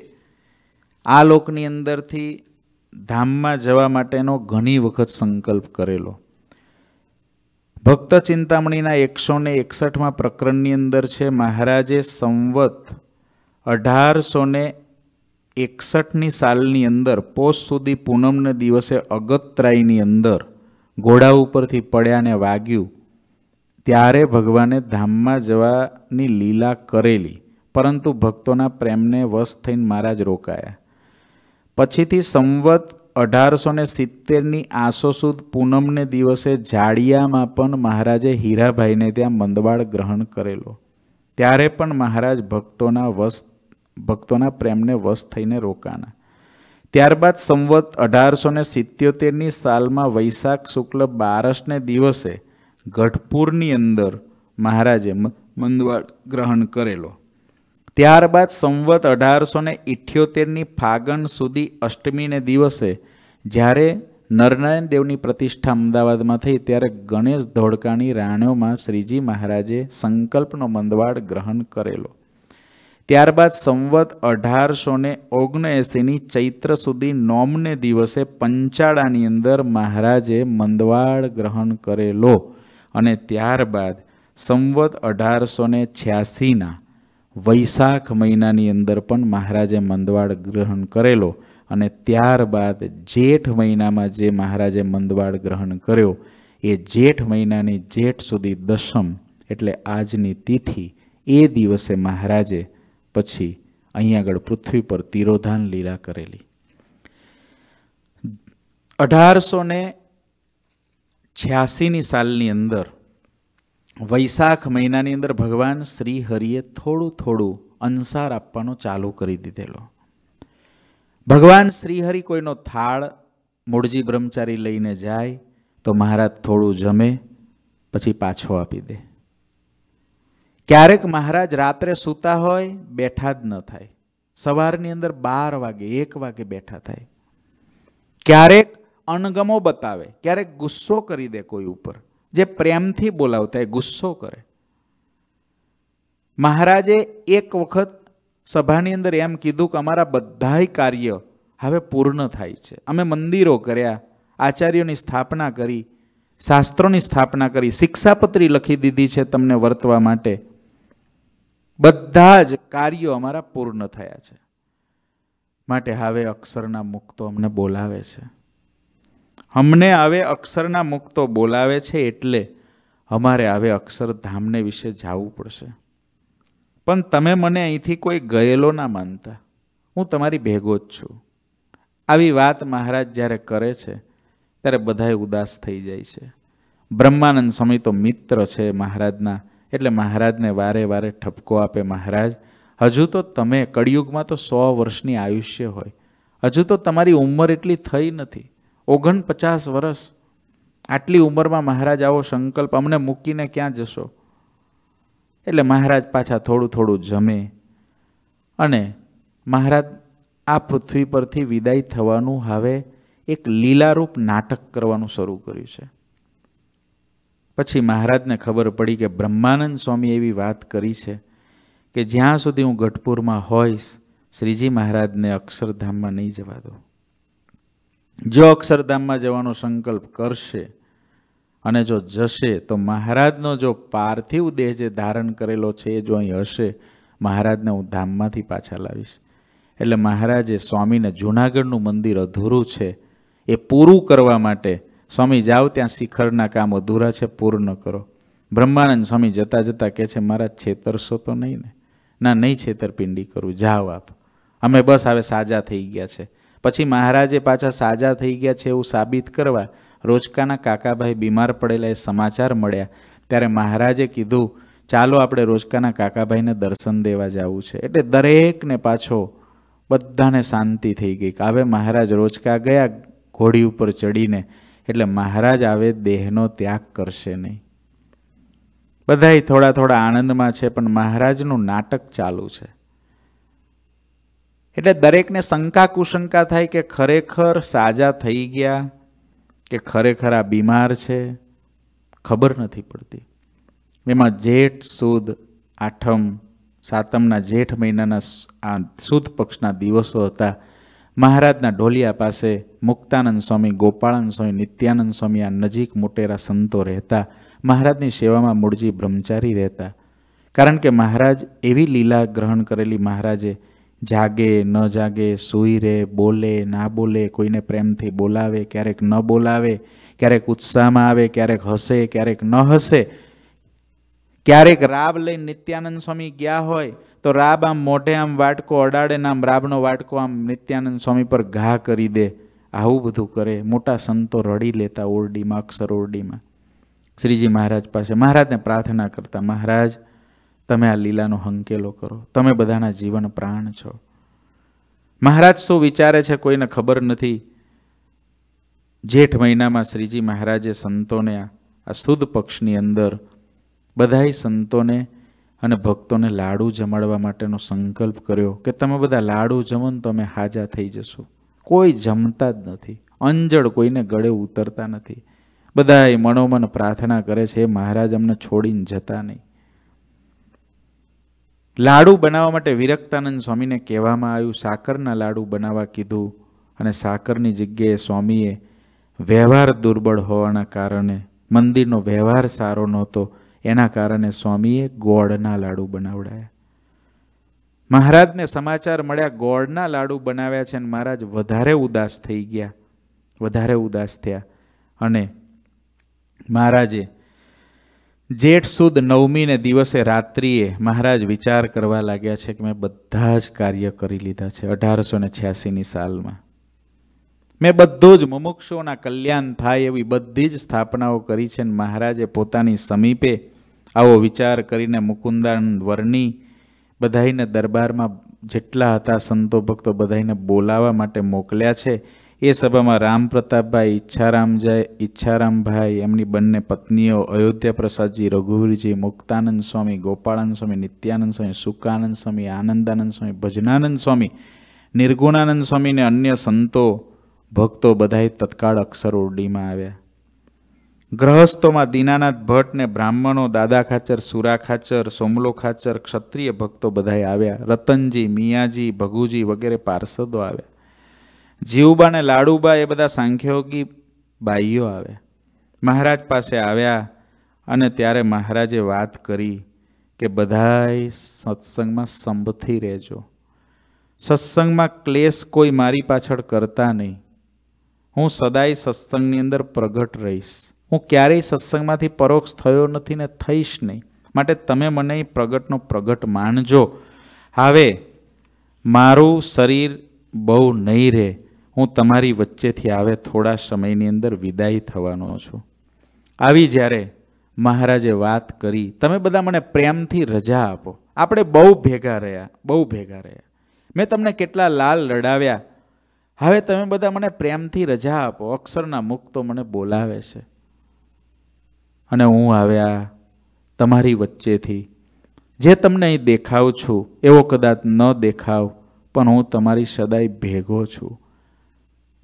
આ લોકની અંદરથી ધામમાં જવા માટેનો ઘણી વખત સંકલ્પ કરેલો ભક્ત ચિંતામણીના એકસો ને એકસઠમાં પ્રકરણની અંદર છે મહારાજે સંવત અઢારસો ને એકસઠની સાલની અંદર પોષ સુધી પૂનમને દિવસે અગતરાઈની અંદર ઘોડા ઉપરથી પડ્યાને વાગ્યું ત્યારે ભગવાને ધામમાં જવાની લીલા કરેલી પરંતુ ભક્તોના પ્રેમને વશ થઈને મહારાજ રોકાયા પછીથી સંવત અઢારસો ને સિત્તેરની આસો સુદ પૂનમને દિવસે જાડિયામાં પણ મહારાજે હીરાભાઈને ત્યાં મંદવાળ ગ્રહણ કરેલો ત્યારે પણ મહારાજ ભક્તોના વશ ભક્તોના પ્રેમને વશ થઈને રોકાના ત્યારબાદ સંવત અઢારસો ને સિત્યોતેરની સાલમાં વૈશાખ શુક્લ બારસને દિવસે ગઢપુરની અંદર મહારાજે મંદવાળ ગ્રહણ કરેલો ત્યારબાદ સંવત અઢારસો ને ઇઠ્યોતેરની ફાગણ સુધી અષ્ટમીને દિવસે જ્યારે નરનારાયણ દેવની પ્રતિષ્ઠા અમદાવાદમાં થઈ ત્યારે ગણેશ ધોળકાની રાણીઓમાં શ્રીજી મહારાજે સંકલ્પનો મંદવાડ ગ્રહણ કરેલો ત્યારબાદ સંવત અઢારસો ને ઓગણએંસીની ચૈત્ર સુધી નોમને દિવસે પંચાળાની અંદર મહારાજે મંદવાડ ગ્રહણ કરેલો અને ત્યારબાદ સંવત અઢારસો ને છ્યાસીના વૈશાખ મહિનાની અંદર પણ મહારાજે મંદવાડ ગ્રહણ કરેલો અને ત્યારબાદ જેઠ મહિનામાં જે મહારાજે મંદવાડ ગ્રહણ કર્યો એ જેઠ મહિનાની જેઠ સુધી દશમ એટલે આજની તિથિ એ દિવસે મહારાજે પછી અહીં આગળ પૃથ્વી પર તિરોધાન લીલા કરેલી અઢારસો ને છ્યાસીની સાલની અંદર વૈશાખ મહિનાની અંદર ભગવાન શ્રી હરિએ થોડું થોડું અંસાર આપવાનો ચાલુ કરી દીધેલો ભગવાન શ્રીહરિ કોઈનો થાળ મૂળજી બ્રહ્મચારી લઈને જાય તો મહારાજ થોડું જમે પછી પાછો આપી દે ક્યારેક મહારાજ રાત્રે સૂતા હોય બેઠા જ ન થાય સવારની અંદર બાર વાગે એક વાગે બેઠા થાય ક્યારેક અણગમો બતાવે ક્યારેક ગુસ્સો કરી દે કોઈ ઉપર જે પ્રેમથી બોલાવતા એ ગુસ્સો કરે મહારાજે એક વખત સભાની અંદર એમ કીધું કે અમારા બધાય કાર્ય હવે પૂર્ણ થાય છે અમે મંદિરો કર્યા આચાર્યોની સ્થાપના કરી શાસ્ત્રોની સ્થાપના કરી શિક્ષાપત્રી લખી દીધી છે તમને વર્તવા માટે બધા જ કાર્યો અમારા પૂર્ણ થયા છે માટે હવે અક્ષરના મુક્તો અમને બોલાવે છે અમને આવે અક્ષરના મુક્તો બોલાવે છે એટલે અમારે આવે અક્ષરધામને વિશે જવું પડશે પણ તમે મને અહીંથી કોઈ ગયેલો ના માનતા હું તમારી ભેગો જ છું આવી વાત મહારાજ જ્યારે કરે છે ત્યારે બધાએ ઉદાસ થઈ જાય છે બ્રહ્માનંદ સ્વામી તો મિત્ર છે મહારાજના એટલે મહારાજને વારે વારે ઠપકો આપે મહારાજ હજુ તો તમે કળિયુગમાં તો સો વર્ષની આયુષ્ય હોય હજુ તો તમારી ઉંમર એટલી થઈ નથી ઓગણપચાસ વર્ષ આટલી ઉંમરમાં મહારાજ આવો સંકલ્પ અમને મૂકીને ક્યાં જશો એટલે મહારાજ પાછા થોડું થોડું જમે અને મહારાજ આ પૃથ્વી પરથી વિદાય થવાનું હવે એક લીલારૂપ નાટક કરવાનું શરૂ કર્યું છે પછી મહારાજને ખબર પડી કે બ્રહ્માનંદ સ્વામી એવી વાત કરી છે કે જ્યાં સુધી હું ગઢપુરમાં હોઈશ શ્રીજી મહારાજને અક્ષરધામમાં નહીં જવા દઉં જો અક્ષરધામમાં જવાનો સંકલ્પ કરશે અને જો જશે તો મહારાજનો જો પાર્થિવ દેહ જે ધારણ કરેલો છે એ જો અહીં હશે મહારાજને હું ધામમાંથી પાછા લાવીશ એટલે મહારાજે સ્વામીને જૂનાગઢનું મંદિર અધૂરું છે એ પૂરું કરવા માટે સ્વામી જાઓ ત્યાં શિખરના કામ અધૂરા છે પૂર્ણ કરો બ્રહ્માનંદ સ્વામી જતાં જતાં કહે છે મારા છેતરશો તો નહીં ને ના નહીં છેતરપિંડી કરું જાઓ આપ અમે બસ હવે સાજા થઈ ગયા છે પછી મહારાજે પાછા સાજા થઈ ગયા છે એવું સાબિત કરવા રોજકાના કાકાભાઈ બીમાર પડેલા એ સમાચાર મળ્યા ત્યારે મહારાજે કીધું ચાલો આપણે રોજકાના કાકાભાઈને દર્શન દેવા જવું છે એટલે દરેકને પાછો બધાને શાંતિ થઈ ગઈ કે હવે મહારાજ રોજકા ગયા ઘોડી ઉપર ચડીને એટલે મહારાજ આવે દેહનો ત્યાગ કરશે નહીં બધાય થોડા થોડા આનંદમાં છે પણ મહારાજનું નાટક ચાલુ છે એટલે દરેકને શંકા કુશંકા થાય કે ખરેખર સાજા થઈ ગયા કે ખરેખર આ બીમાર છે ખબર નથી પડતી એમાં જેઠ સુદ આઠમ સાતમના જેઠ મહિનાના આ સુદ પક્ષના દિવસો હતા મહારાજના ઢોલિયા પાસે મુક્તાનંદ સ્વામી ગોપાળાનંદ સ્વામી નિત્યાનંદ સ્વામી આ નજીક મોટેરા સંતો રહેતા મહારાજની સેવામાં મૂળજી બ્રહ્મચારી રહેતા કારણ કે મહારાજ એવી લીલા ગ્રહણ કરેલી મહારાજે જાગે ન જાગે સૂઈ રહે બોલે ના બોલે કોઈને પ્રેમથી બોલાવે ક્યારેક ન બોલાવે ક્યારેક ઉત્સાહમાં આવે ક્યારેક હસે ક્યારેક ન હસે ક્યારેક રાબ લઈને નિત્યાનંદ સ્વામી ગયા હોય તો રાબ આમ મોઢે આમ વાટકો અડાડે ને આમ રાબનો વાટકો આમ નિત્યાનંદ સ્વામી પર ઘા કરી દે આવું બધું કરે મોટા સંતો રડી લેતા ઓરડીમાં અક્ષર ઓરડીમાં શ્રીજી મહારાજ પાસે મહારાજને પ્રાર્થના કરતા મહારાજ તમે આ લીલાનો હંકેલો કરો તમે બધાના જીવન પ્રાણ છો મહારાજ શું વિચારે છે કોઈને ખબર નથી જેઠ મહિનામાં શ્રીજી મહારાજે સંતોને આ સુદ પક્ષની અંદર બધાય સંતોને અને ભક્તોને લાડુ જમાડવા માટેનો સંકલ્પ કર્યો કે તમે બધા લાડુ જમો ને તો અમે હાજા થઈ જશો કોઈ જમતા જ નથી અંજળ કોઈને ગળે ઉતરતા નથી બધાએ મનોમન પ્રાર્થના કરે છે એ મહારાજ અમને છોડીને જતા નહીં લાડુ બનાવવા માટે વિરક્તાનંદ સ્વામીને કહેવામાં આવ્યું સાકરના લાડુ બનાવવા કીધું અને સાકરની જગ્યાએ સ્વામીએ વ્યવહાર દુર્બળ હોવાના કારણે મંદિરનો વ્યવહાર સારો નહોતો એના કારણે સ્વામીએ ગોળના લાડુ બનાવડાયા મહારાજને સમાચાર મળ્યા ગોળના લાડુ બનાવ્યા છે અને મહારાજ વધારે ઉદાસ થઈ ગયા વધારે ઉદાસ થયા અને મહારાજે જેઠ સુદ નવમીને દિવસે રાત્રિએ મહારાજ વિચાર કરવા લાગ્યા છે કે મેં બધા જ કાર્ય કરી લીધા છે અઢારસો ને છ્યાસીની સાલમાં મેં બધું જ મુમુક્ષોના કલ્યાણ થાય એવી બધી જ સ્થાપનાઓ કરી છે અને મહારાજે પોતાની સમીપે આવો વિચાર કરીને મુકુંદાનંદ વરની બધાઈને દરબારમાં જેટલા હતા સંતો ભક્તો બધાઈને બોલાવા માટે મોકલ્યા છે એ સભામાં રામ પ્રતાપભાઈ ઈચ્છારામજય ઈચ્છારામભાઈ એમની બંને પત્નીઓ અયોધ્યા પ્રસાદજી રઘુવીરજી મુક્તાનંદ સ્વામી ગોપાળાનંદ સ્વામી નિત્યાનંદ સ્વામી સુકાનંદ સ્વામી આનંદાનંદ સ્વામી ભજનાનંદ સ્વામી નિર્ગુણાનંદ સ્વામીને અન્ય સંતો ભક્તો બધાએ તત્કાળ અક્ષર ઓરડીમાં આવ્યા ગ્રહસ્થોમાં દીનાનાથ ભટ્ટ ને બ્રાહ્મણો દાદા ખાચર સુરા ખાચર સોમલો ખાચર ક્ષત્રિય ભક્તો બધાએ આવ્યા રતનજી મિયાજી ભગુજી વગેરે પાર્ષદો આવ્યા જીવુબા ને લાડુબા એ બધા સાંખ્યોગી બાઈઓ આવે મહારાજ પાસે આવ્યા અને ત્યારે મહારાજે વાત કરી કે બધાય સત્સંગમાં સંભથી રહેજો સત્સંગમાં ક્લેશ કોઈ મારી પાછળ કરતા નહીં હું સદાય સત્સંગની અંદર પ્રગટ રહીશ હું ક્યારેય સત્સંગમાંથી પરોક્ષ થયો નથી ને થઈશ નહીં માટે તમે મને પ્રગટનો પ્રગટ માનજો હવે મારું શરીર બહુ નહીં રહે હું તમારી વચ્ચેથી આવે થોડા સમયની અંદર વિદાય થવાનો છું આવી જ્યારે મહારાજે વાત કરી તમે બધા મને પ્રેમથી રજા આપો આપણે બહુ ભેગા રહ્યા બહુ ભેગા રહ્યા મેં તમને કેટલા લાલ લડાવ્યા હવે તમે બધા મને પ્રેમથી રજા આપો અક્ષરના મુખ તો મને બોલાવે છે અને હું આવ્યા તમારી વચ્ચેથી જે તમને અહીં દેખાવ છું એવો કદાચ ન દેખાવ પણ હું તમારી સદાય ભેગો છું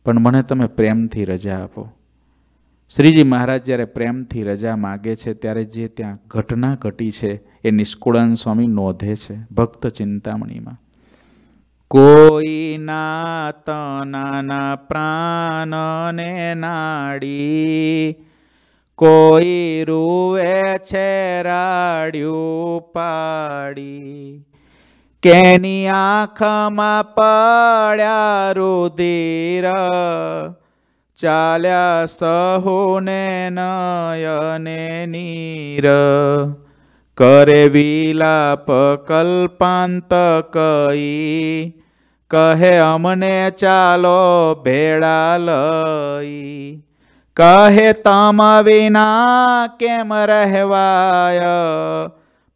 પણ મને તમે પ્રેમથી રજા આપો શ્રીજી મહારાજ જ્યારે પ્રેમથી રજા માગે છે ત્યારે જે ત્યાં ઘટના ઘટી છે એ નિષ્કુળાન સ્વામી નોંધે છે ભક્ત ચિંતામણીમાં કોઈ ના તનાના પ્રાણને નાડી કોઈ રૂવે છે રાડ્યું પાડી કેની આંખમાં પડ્યા રુધિર ચાલ્યા સહુને નયને નીર કરે વિલાપ કલ્પાંત કઈ કહે અમને ચાલો ભેળા લઈ કહે તમ વિના કેમ રહેવાય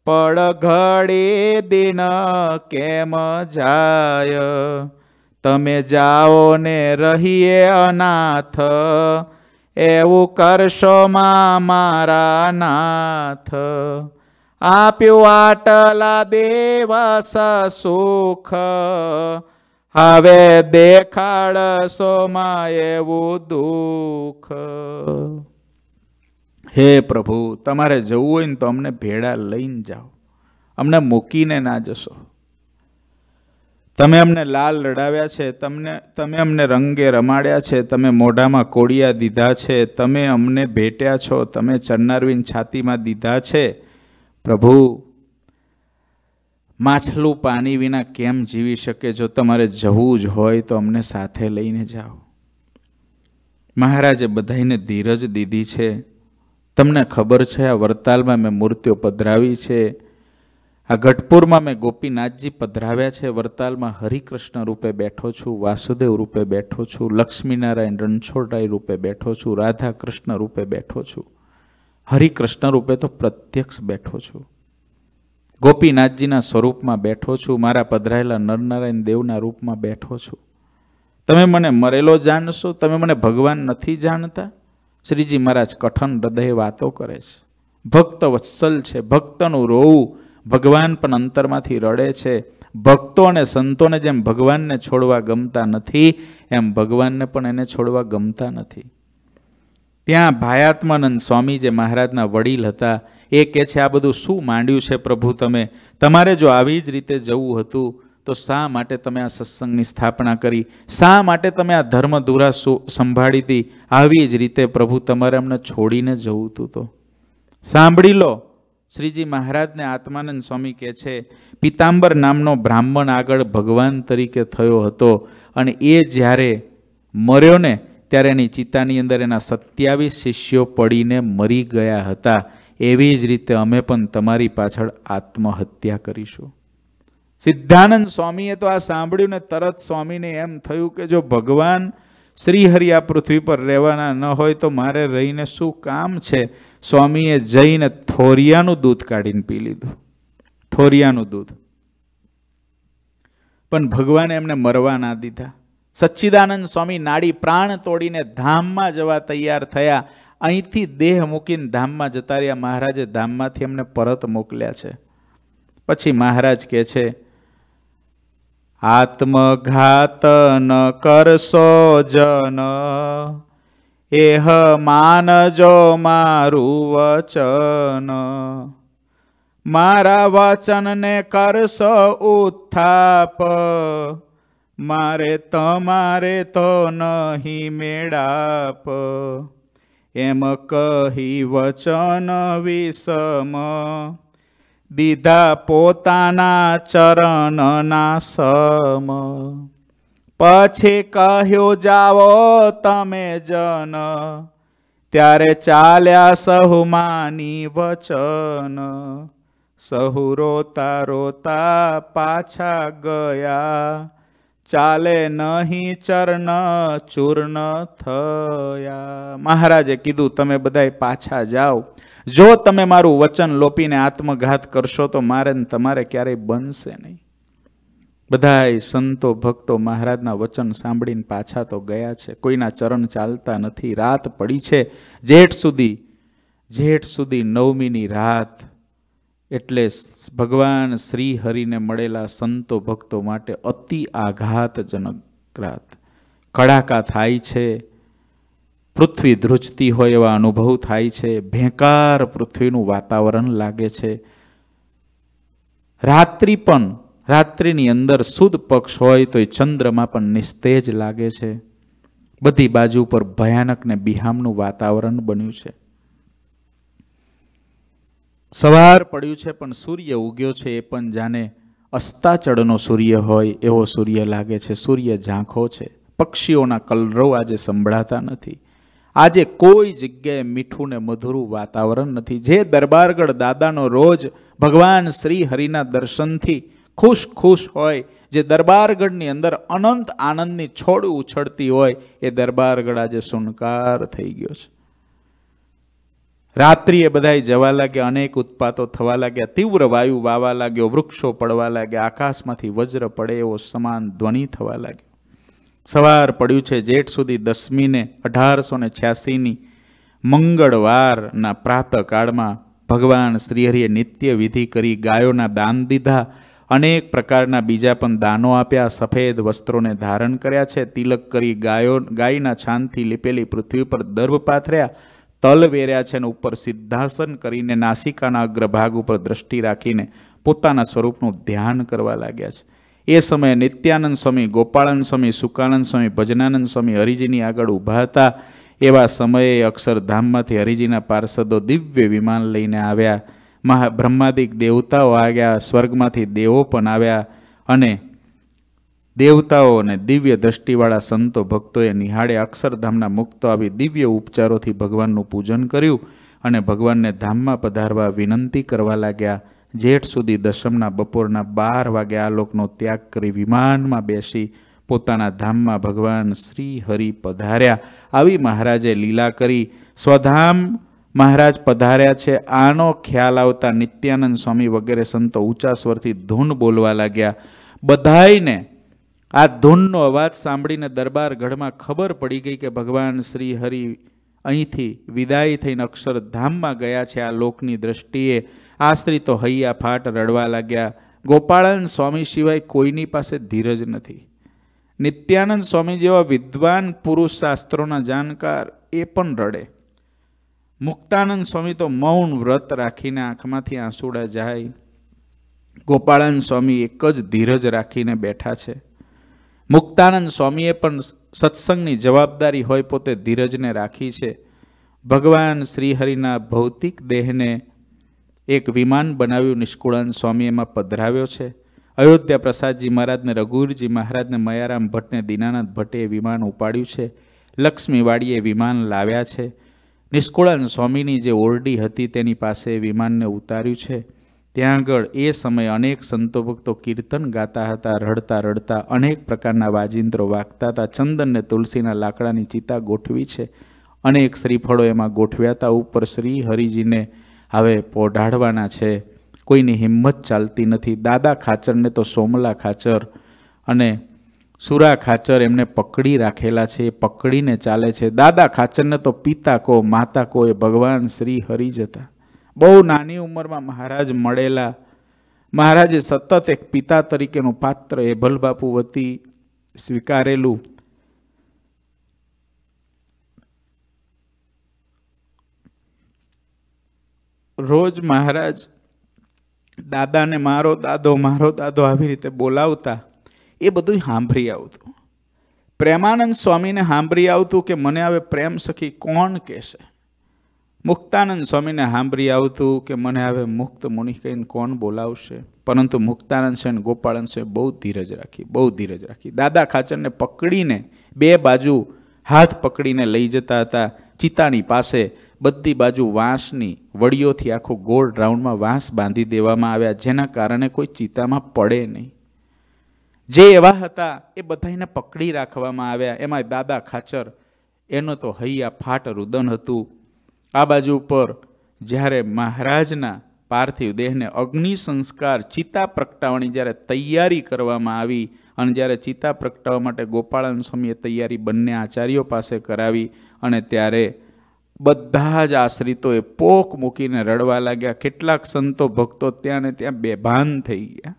પડઘડે દિન કેમ જાય તમે જાઓ ને રહીએ અનાથ એવું કરશો માં મારા નાથ આપ્યું આટલા દેવસ સુખ હવે દેખાડશો માં એવું દુઃખ હે પ્રભુ તમારે જવું હોય ને તો અમને ભેડા લઈને જાઓ અમને મૂકીને ના જશો તમે અમને લાલ લડાવ્યા છે તમને તમે અમને રંગે રમાડ્યા છે તમે મોઢામાં કોડિયા દીધા છે તમે અમને ભેટ્યા છો તમે ચન્નારવીન છાતીમાં દીધા છે પ્રભુ માછલું પાણી વિના કેમ જીવી શકે જો તમારે જવું જ હોય તો અમને સાથે લઈને જાઓ મહારાજે બધાને ધીરજ દીધી છે તમને ખબર છે આ વડતાલમાં મેં મૂર્તિઓ પધરાવી છે આ ગઢપુરમાં મેં ગોપીનાથજી પધરાવ્યા છે વડતાલમાં હરિકૃષ્ણ રૂપે બેઠો છું વાસુદેવ રૂપે બેઠો છું લક્ષ્મીનારાયણ રણછોડરાય રૂપે બેઠો છું રાધા કૃષ્ણ રૂપે બેઠો છું હરિકૃષ્ણ રૂપે તો પ્રત્યક્ષ બેઠો છું ગોપીનાથજીના સ્વરૂપમાં બેઠો છું મારા પધરાયેલા નરનારાયણ દેવના રૂપમાં બેઠો છું તમે મને મરેલો જાણશો તમે મને ભગવાન નથી જાણતા શ્રીજી મહારાજ કઠન હૃદય વાતો કરે છે ભક્ત વત્સલ છે ભક્તનું રોવું ભગવાન પણ અંતરમાંથી રડે છે ભક્તો અને સંતોને જેમ ભગવાનને છોડવા ગમતા નથી એમ ભગવાનને પણ એને છોડવા ગમતા નથી ત્યાં ભાયાત્માનંદ સ્વામી જે મહારાજના વડીલ હતા એ કહે છે આ બધું શું માંડ્યું છે પ્રભુ તમે તમારે જો આવી જ રીતે જવું હતું તો શા માટે તમે આ સત્સંગની સ્થાપના કરી શા માટે તમે આ ધર્મ ધૂરા સંભાળી હતી આવી જ રીતે પ્રભુ તમારે અમને છોડીને જવું હતું તો સાંભળી લો શ્રીજી મહારાજને આત્માનંદ સ્વામી કહે છે પિતાંબર નામનો બ્રાહ્મણ આગળ ભગવાન તરીકે થયો હતો અને એ જ્યારે મર્યો ને ત્યારે એની ચિત્તાની અંદર એના સત્યાવીસ શિષ્યો પડીને મરી ગયા હતા એવી જ રીતે અમે પણ તમારી પાછળ આત્મહત્યા કરીશું સિદ્ધાનંદ સ્વામીએ તો આ સાંભળ્યું ને તરત સ્વામીને એમ થયું કે જો ભગવાન શ્રીહરિ આ પૃથ્વી પર રહેવાના ન હોય તો મારે રહીને શું કામ છે સ્વામીએ જઈને થોરિયાનું દૂધ કાઢીને પી લીધું થોરિયાનું દૂધ પણ ભગવાને એમને મરવા ના દીધા સચ્ચિદાનંદ સ્વામી નાડી પ્રાણ તોડીને ધામમાં જવા તૈયાર થયા અહીંથી દેહ મૂકીને ધામમાં જતા રહ્યા મહારાજે ધામમાંથી એમને પરત મોકલ્યા છે પછી મહારાજ કહે છે આત્મઘાત ન કરશો જન એહ માનજો મારું વચન મારા વચનને કરશો ઉત્થાપ મારે તમારે તો નહીં મેળાપ એમ કહી વચન વિષમ દીધા પોતાના ચરણના સમ પછી કહ્યો જાઓ તમે જન ત્યારે ચાલ્યા સહુમાની વચન સહુ રોતા રોતા પાછા ગયા ચાલે નહીં ચરણ ચૂર્ણ થયા મહારાજે કીધું તમે બધાય પાછા જાઓ જો તમે મારું વચન લોપીને આત્મઘાત કરશો તો મારે તમારે ક્યારેય બનશે નહીં બધાય સંતો ભક્તો મહારાજના વચન સાંભળીને પાછા તો ગયા છે કોઈના ચરણ ચાલતા નથી રાત પડી છે જેઠ સુધી જેઠ સુધી નવમીની રાત એટલે ભગવાન શ્રી હરિને મળેલા સંતો ભક્તો માટે અતિ આઘાતજનક રાત કડાકા થાય છે પૃથ્વી ધ્રુજતી હોય એવા અનુભવ થાય છે ભેંકાર પૃથ્વીનું વાતાવરણ લાગે છે રાત્રિ પણ રાત્રિની અંદર સુદ પક્ષ હોય તો એ ચંદ્રમાં પણ નિસ્તેજ લાગે છે બધી બાજુ પર ભયાનક ને બિહામનું વાતાવરણ બન્યું છે સવાર પડ્યું છે પણ સૂર્ય ઉગ્યો છે એ પણ જાણે અસ્તાચળનો સૂર્ય હોય એવો સૂર્ય લાગે છે સૂર્ય ઝાંખો છે પક્ષીઓના કલરવ આજે સંભળાતા નથી આજે કોઈ જગ્યાએ મીઠું ને મધુરું વાતાવરણ નથી જે દરબારગઢ દાદાનો રોજ ભગવાન શ્રી હરિના દર્શનથી ખુશ ખુશ હોય જે દરબારગઢની અંદર અનંત આનંદની છોડ ઉછળતી હોય એ દરબારગઢ આજે સુનકાર થઈ ગયો છે રાત્રિએ બધાય જવા લાગ્યા અનેક ઉત્પાતો થવા લાગ્યા તીવ્ર વાયુ વાવા લાગ્યો વૃક્ષો પડવા લાગ્યા આકાશમાંથી વજ્ર પડે એવો સમાન ધ્વનિ થવા લાગ્યો સવાર પડ્યું છે જેઠ સુધી દસમીને અઢારસો ને છ્યાસીની મંગળવારના પ્રાતકાળમાં ભગવાન શ્રીહરિએ નિત્ય વિધિ કરી ગાયોના દાન દીધા અનેક પ્રકારના બીજા પણ દાનો આપ્યા સફેદ વસ્ત્રોને ધારણ કર્યા છે તિલક કરી ગાયો ગાયના છાનથી લીપેલી પૃથ્વી પર દર્ભ પાથર્યા તલ વેર્યા છે અને ઉપર સિદ્ધાસન કરીને નાસિકાના અગ્રભાગ ઉપર દ્રષ્ટિ રાખીને પોતાના સ્વરૂપનું ધ્યાન કરવા લાગ્યા છે એ સમયે નિત્યાનંદ સ્વામી ગોપાળાનંદ સ્વામી સુકાનંદ સ્વામી ભજનાનંદ સ્વામી હરિજીની આગળ ઊભા હતા એવા સમયે અક્ષરધામમાંથી હરિજીના પાર્ષદો દિવ્ય વિમાન લઈને આવ્યા મહા બ્રહ્માદિક દેવતાઓ આવ્યા સ્વર્ગમાંથી દેવો પણ આવ્યા અને દેવતાઓ અને દિવ્ય દ્રષ્ટિવાળા સંતો ભક્તોએ નિહાળે અક્ષરધામના મુક્ત આવી દિવ્ય ઉપચારોથી ભગવાનનું પૂજન કર્યું અને ભગવાનને ધામમાં પધારવા વિનંતી કરવા લાગ્યા જેઠ સુધી દશમના બપોરના બાર વાગે આ લોકનો ત્યાગ કરી વિમાનમાં બેસી પોતાના ધામમાં ભગવાન શ્રી હરિ પધાર્યા આવી મહારાજે લીલા કરી સ્વધામ મહારાજ પધાર્યા છે આનો ખ્યાલ આવતા નિત્યાનંદ સ્વામી વગેરે સંતો ઊંચા સ્વરથી ધૂન બોલવા લાગ્યા બધાઈને આ ધૂનનો અવાજ સાંભળીને દરબાર દરબારગઢમાં ખબર પડી ગઈ કે ભગવાન શ્રી હરિ અહીંથી વિદાય થઈને અક્ષરધામમાં ગયા છે આ લોકની દ્રષ્ટિએ આ સ્ત્રી તો હૈયા ફાટ રડવા લાગ્યા ગોપાળાનંદ સ્વામી સિવાય કોઈની પાસે ધીરજ નથી નિત્યાનંદ સ્વામી જેવા વિદ્વાન પુરુષ શાસ્ત્રોના જાણકાર એ પણ રડે મુક્તાનંદ સ્વામી તો મૌન વ્રત રાખીને આંખમાંથી આંસુડા જાય ગોપાળાનંદ સ્વામી એક જ ધીરજ રાખીને બેઠા છે મુક્તાનંદ સ્વામીએ પણ સત્સંગની જવાબદારી હોય પોતે ધીરજને રાખી છે ભગવાન શ્રીહરિના ભૌતિક દેહને એક વિમાન બનાવ્યું નિષ્કુળાન સ્વામી એમાં પધરાવ્યો છે અયોધ્યા પ્રસાદજી મહારાજને રઘુવીરજી મહારાજને મયારામ ભટ્ટને દિનાનાથ ભટ્ટે વિમાન ઉપાડ્યું છે લક્ષ્મીવાડીએ વિમાન લાવ્યા છે નિષ્કુળાન સ્વામીની જે ઓરડી હતી તેની પાસે વિમાનને ઉતાર્યું છે ત્યાં આગળ એ સમયે અનેક સંતો ભક્તો કીર્તન ગાતા હતા રડતા રડતા અનેક પ્રકારના વાજિંત્રો વાગતા હતા ચંદનને તુલસીના લાકડાની ચિતા ગોઠવી છે અનેક શ્રીફળો એમાં ગોઠવ્યા હતા ઉપર શ્રી હરિજીને હવે પોઢાડવાના છે કોઈની હિંમત ચાલતી નથી દાદા ખાચરને તો સોમલા ખાચર અને સુરા ખાચર એમને પકડી રાખેલા છે એ પકડીને ચાલે છે દાદા ખાચરને તો પિતા કો માતા કો એ ભગવાન શ્રી હરી હતા બહુ નાની ઉંમરમાં મહારાજ મળેલા મહારાજે સતત એક પિતા તરીકેનું પાત્ર એ ભલબાપુ વતી સ્વીકારેલું રોજ મહારાજ દાદાને મારો દાદો મારો દાદો આવી રીતે બોલાવતા એ બધું સાંભળી આવતું પ્રેમાનંદ સ્વામીને સાંભળી આવતું કે મને હવે પ્રેમ સખી કોણ કહેશે મુક્તાનંદ સ્વામીને સાંભળી આવતું કે મને હવે મુક્ત મુનિ કહીને કોણ બોલાવશે પરંતુ મુક્તાનંદ સ્વામી ગોપાળન સ્વામી બહુ ધીરજ રાખી બહુ ધીરજ રાખી દાદા ખાચરને પકડીને બે બાજુ હાથ પકડીને લઈ જતા હતા ચિતાની પાસે બધી બાજુ વાંસની વડીઓથી આખો ગોળ રાઉન્ડમાં વાંસ બાંધી દેવામાં આવ્યા જેના કારણે કોઈ ચિતામાં પડે નહીં જે એવા હતા એ બધાને પકડી રાખવામાં આવ્યા એમાં દાદા ખાચર એનો તો હૈયા ફાટ રુદન હતું આ બાજુ ઉપર જ્યારે મહારાજના પાર્થિવ દેહને અગ્નિ સંસ્કાર ચિતા પ્રગટાવવાની જ્યારે તૈયારી કરવામાં આવી અને જ્યારે ચિતા પ્રગટાવવા માટે ગોપાળન સ્વામીએ તૈયારી બંને આચાર્યો પાસે કરાવી અને ત્યારે બધા જ આશ્રિતોએ પોક મૂકીને રડવા લાગ્યા કેટલાક સંતો ભક્તો ત્યાં ને ત્યાં બેભાન થઈ ગયા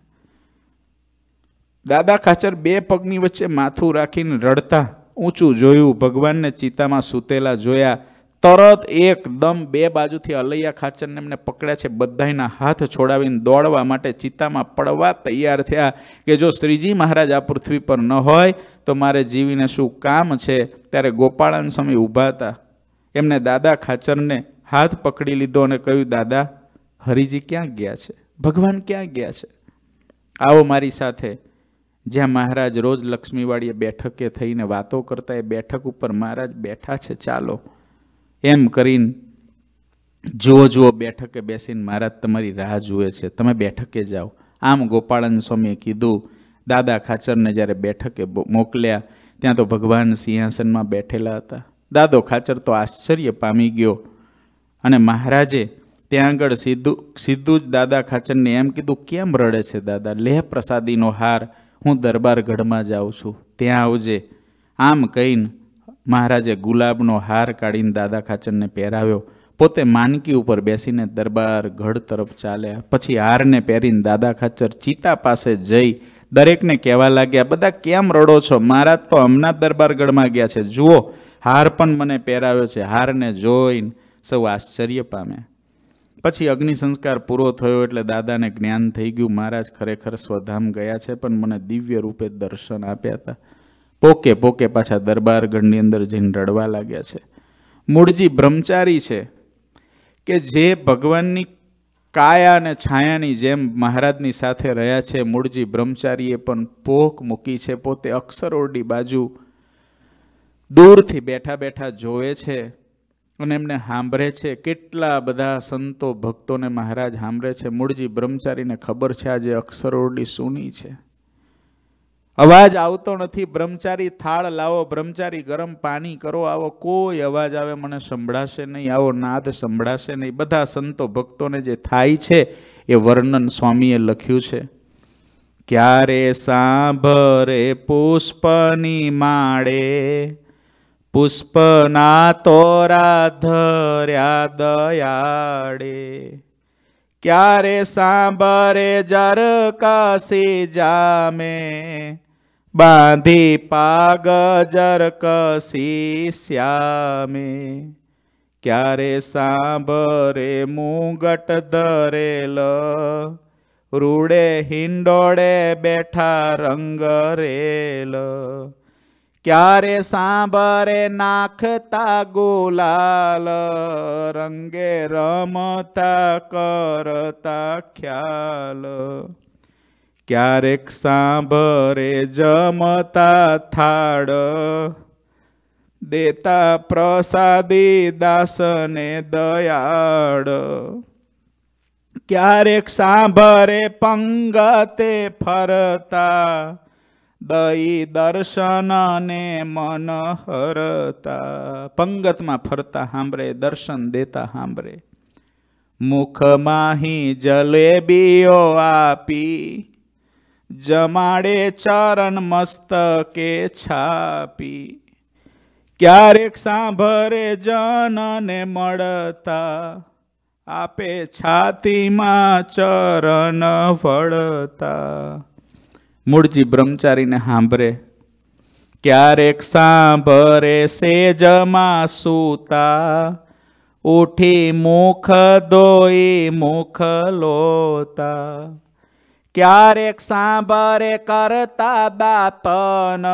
દાદા ખાચર બે પગની વચ્ચે માથું રાખીને રડતા ઊંચું જોયું ભગવાનને ચિતામાં સૂતેલા જોયા તરત એકદમ બે બાજુથી અલૈયા ખાચરને એમને પકડ્યા છે બધાના હાથ છોડાવીને દોડવા માટે ચિતામાં પડવા તૈયાર થયા કે જો શ્રીજી મહારાજ આ પૃથ્વી પર ન હોય તો મારે જીવીને શું કામ છે ત્યારે ગોપાળન સ્વામી ઊભા હતા એમને દાદા ખાચરને હાથ પકડી લીધો અને કહ્યું દાદા હરિજી ક્યાં ગયા છે ભગવાન ક્યાં ગયા છે આવો મારી સાથે જ્યાં મહારાજ રોજ લક્ષ્મીવાડીએ બેઠકે થઈને વાતો કરતા એ બેઠક ઉપર મહારાજ બેઠા છે ચાલો એમ કરીને જુઓ જુઓ બેઠકે બેસીને મહારાજ તમારી રાહ જુએ છે તમે બેઠકે જાઓ આમ ગોપાળન સ્વામીએ કીધું દાદા ખાચરને જ્યારે બેઠકે મોકલ્યા ત્યાં તો ભગવાન સિંહાસનમાં બેઠેલા હતા દાદો ખાચર તો આશ્ચર્ય પામી ગયો અને મહારાજે ત્યાં આગળ સીધું સીધું જ દાદા ખાચરને એમ કીધું કેમ રડે છે દાદા લેહ પ્રસાદીનો હાર હું દરબાર દરબારગઢમાં જાઉં છું ત્યાં આવજે આમ કહીને મહારાજે ગુલાબનો હાર કાઢીને દાદા ખાચરને પહેરાવ્યો પોતે માનકી ઉપર બેસીને દરબાર ગઢ તરફ ચાલ્યા પછી હારને પહેરીને દાદા ખાચર ચિતા પાસે જઈ દરેકને કહેવા લાગ્યા બધા કેમ રડો છો મહારાજ તો હમણાં દરબારગઢમાં ગયા છે જુઓ હાર પણ મને પહેરાવ્યો છે હારને જોઈને સૌ આશ્ચર્ય પામે પછી અગ્નિ સંસ્કાર પૂરો થયો એટલે દાદાને જ્ઞાન થઈ ગયું મહારાજ ખરેખર સ્વધામ ગયા છે પણ મને દિવ્ય રૂપે દર્શન આપ્યા હતા પોકે પોકે પાછા દરબારગઢની અંદર જઈને રડવા લાગ્યા છે મૂળજી બ્રહ્મચારી છે કે જે ભગવાનની કાયા અને છાયાની જેમ મહારાજની સાથે રહ્યા છે મૂળજી બ્રહ્મચારીએ પણ પોક મૂકી છે પોતે અક્ષરોડી બાજુ દૂરથી બેઠા બેઠા જોવે છે અને એમને સાંભળે છે કેટલા બધા સંતો ભક્તોને મહારાજ સાંભળે છે મૂળજી બ્રહ્મચારીને ખબર છે આજે અક્ષરોડી સૂની છે અવાજ આવતો નથી બ્રહ્મચારી થાળ લાવો બ્રહ્મચારી ગરમ પાણી કરો આવો કોઈ અવાજ આવે મને સંભળાશે નહીં આવો નાદ સંભળાશે નહીં બધા સંતો ભક્તોને જે થાય છે એ વર્ણન સ્વામીએ લખ્યું છે ક્યારે સાંભરે પુષ્પની માળે પુષ્પના તોરા ધર્યા દયાળે ક્યારે સાંભરે જરકાસી જામે બાંધી પાગ જરકસી શ્યામે ક્યારે સાંભરે મુંગટ ધરેલ રૂડે હિંડોળે બેઠા રંગરેલ ક્યારે સાંભરે નાખતા ગોલાલ રંગે રમતા કરતા ખ્યાલ ક્યારેક સાંભરે જમતા થાળ દેતા પ્રસાદી દાસને દયાળ ક્યારેક સાંભરે પંગતે ફરતા દઈ દર્શનને મન હરતા પંગતમાં ફરતા સાંભળે દર્શન દેતા સાંભળે મુખમાહી જલેબીઓ આપી જમાડે ચરણ મસ્તકે છાપી ક્યારેક સાંભળે જનને મળતા આપે છાતીમાં ચરણ વળતા મૂળજી બ્રહ્મચારીને સાંભળે ક્યારેક સાંભળે સેજ માં સૂતા ઉઠી મુખ દોઈ મુખ લોતા ક્યારેક સાંભળે કરતા બાપન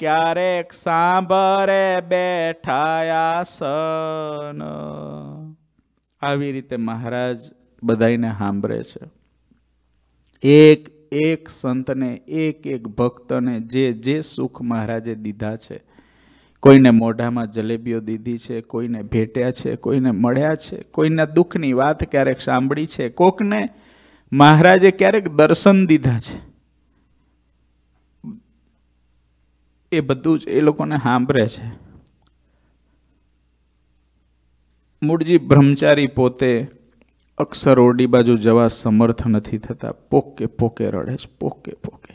ક્યારેક સાંભળે બેઠાયા સન આવી રીતે મહારાજ બધાને સાંભળે છે એક એક સંતને એક એક ભક્તને જે જે સુખ મહારાજે દીધા છે કોઈને મોઢામાં જલેબીઓ દીધી છે કોઈને ભેટ્યા છે કોઈને મળ્યા છે કોઈના દુઃખની વાત ક્યારેક સાંભળી છે કોકને મહારાજે ક્યારેક દર્શન દીધા છે એ બધું જ એ લોકોને સાંભળે છે મૂળજી બ્રહ્મચારી પોતે અક્ષર ઓરડી બાજુ જવા સમર્થ નથી થતા પોકે પોકે રડે છે પોકે પોકે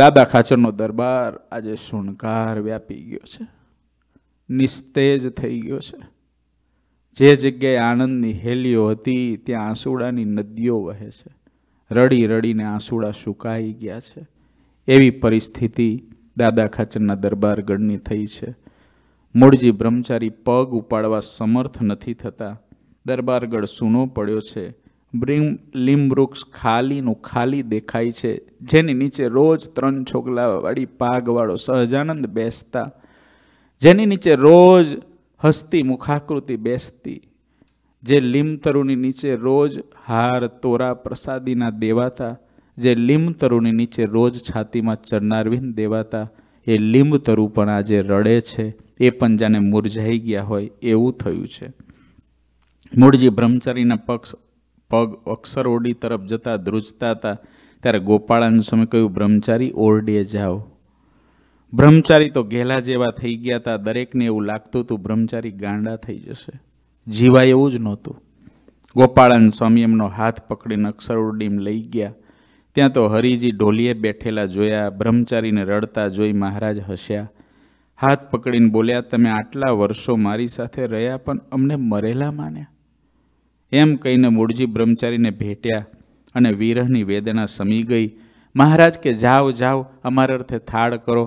દાદા ખાચરનો દરબાર આજે શૂણકાર વ્યાપી ગયો છે નિસ્તેજ થઈ ગયો છે જે જગ્યાએ આનંદની હેલીઓ હતી ત્યાં આંસુડાની નદીઓ વહે છે રડી રડીને આંસુડા સુકાઈ ગયા છે એવી પરિસ્થિતિ દાદા ખાચરના દરબારગઢની થઈ છે મૂળજી બ્રહ્મચારી પગ ઉપાડવા સમર્થ નથી થતા દરબારગઢ સૂનો પડ્યો છે બ્રિમ લીમ વૃક્ષ ખાલીનું ખાલી દેખાય છે જેની નીચે રોજ ત્રણ છોકલાવાળી પાગવાળો સહજાનંદ બેસતા જેની નીચે રોજ હસ્તી મુખાકૃતિ બેસતી જે લીમતરુની નીચે રોજ હાર તોરા પ્રસાદીના દેવાતા જે લીમતરુની નીચે રોજ છાતીમાં ચરનારવિન દેવાતા એ લીંબતરુ પણ આજે રડે છે એ પણ જાને મુરઝાઈ ગયા હોય એવું થયું છે મૂળજી બ્રહ્મચારીના પક્ષ પગ અક્ષર ઓરડી તરફ જતા ધ્રુજતા હતા ત્યારે ગોપાળાન સ્વામી કહ્યું બ્રહ્મચારી ઓરડીએ જાઓ બ્રહ્મચારી તો ઘેલા જેવા થઈ ગયા હતા દરેકને એવું લાગતું હતું બ્રહ્મચારી ગાંડા થઈ જશે જીવાય એવું જ નહોતું ગોપાળાન સ્વામી એમનો હાથ પકડીને અક્ષર ઓરડીમ લઈ ગયા ત્યાં તો હરિજી ઢોલીએ બેઠેલા જોયા બ્રહ્મચારીને રડતા જોઈ મહારાજ હસ્યા હાથ પકડીને બોલ્યા તમે આટલા વર્ષો મારી સાથે રહ્યા પણ અમને મરેલા માન્યા એમ કહીને મૂળજી બ્રહ્મચારીને ભેટ્યા અને વિરહની વેદના સમી ગઈ મહારાજ કે જાઓ જાઓ અમારા અર્થે થાળ કરો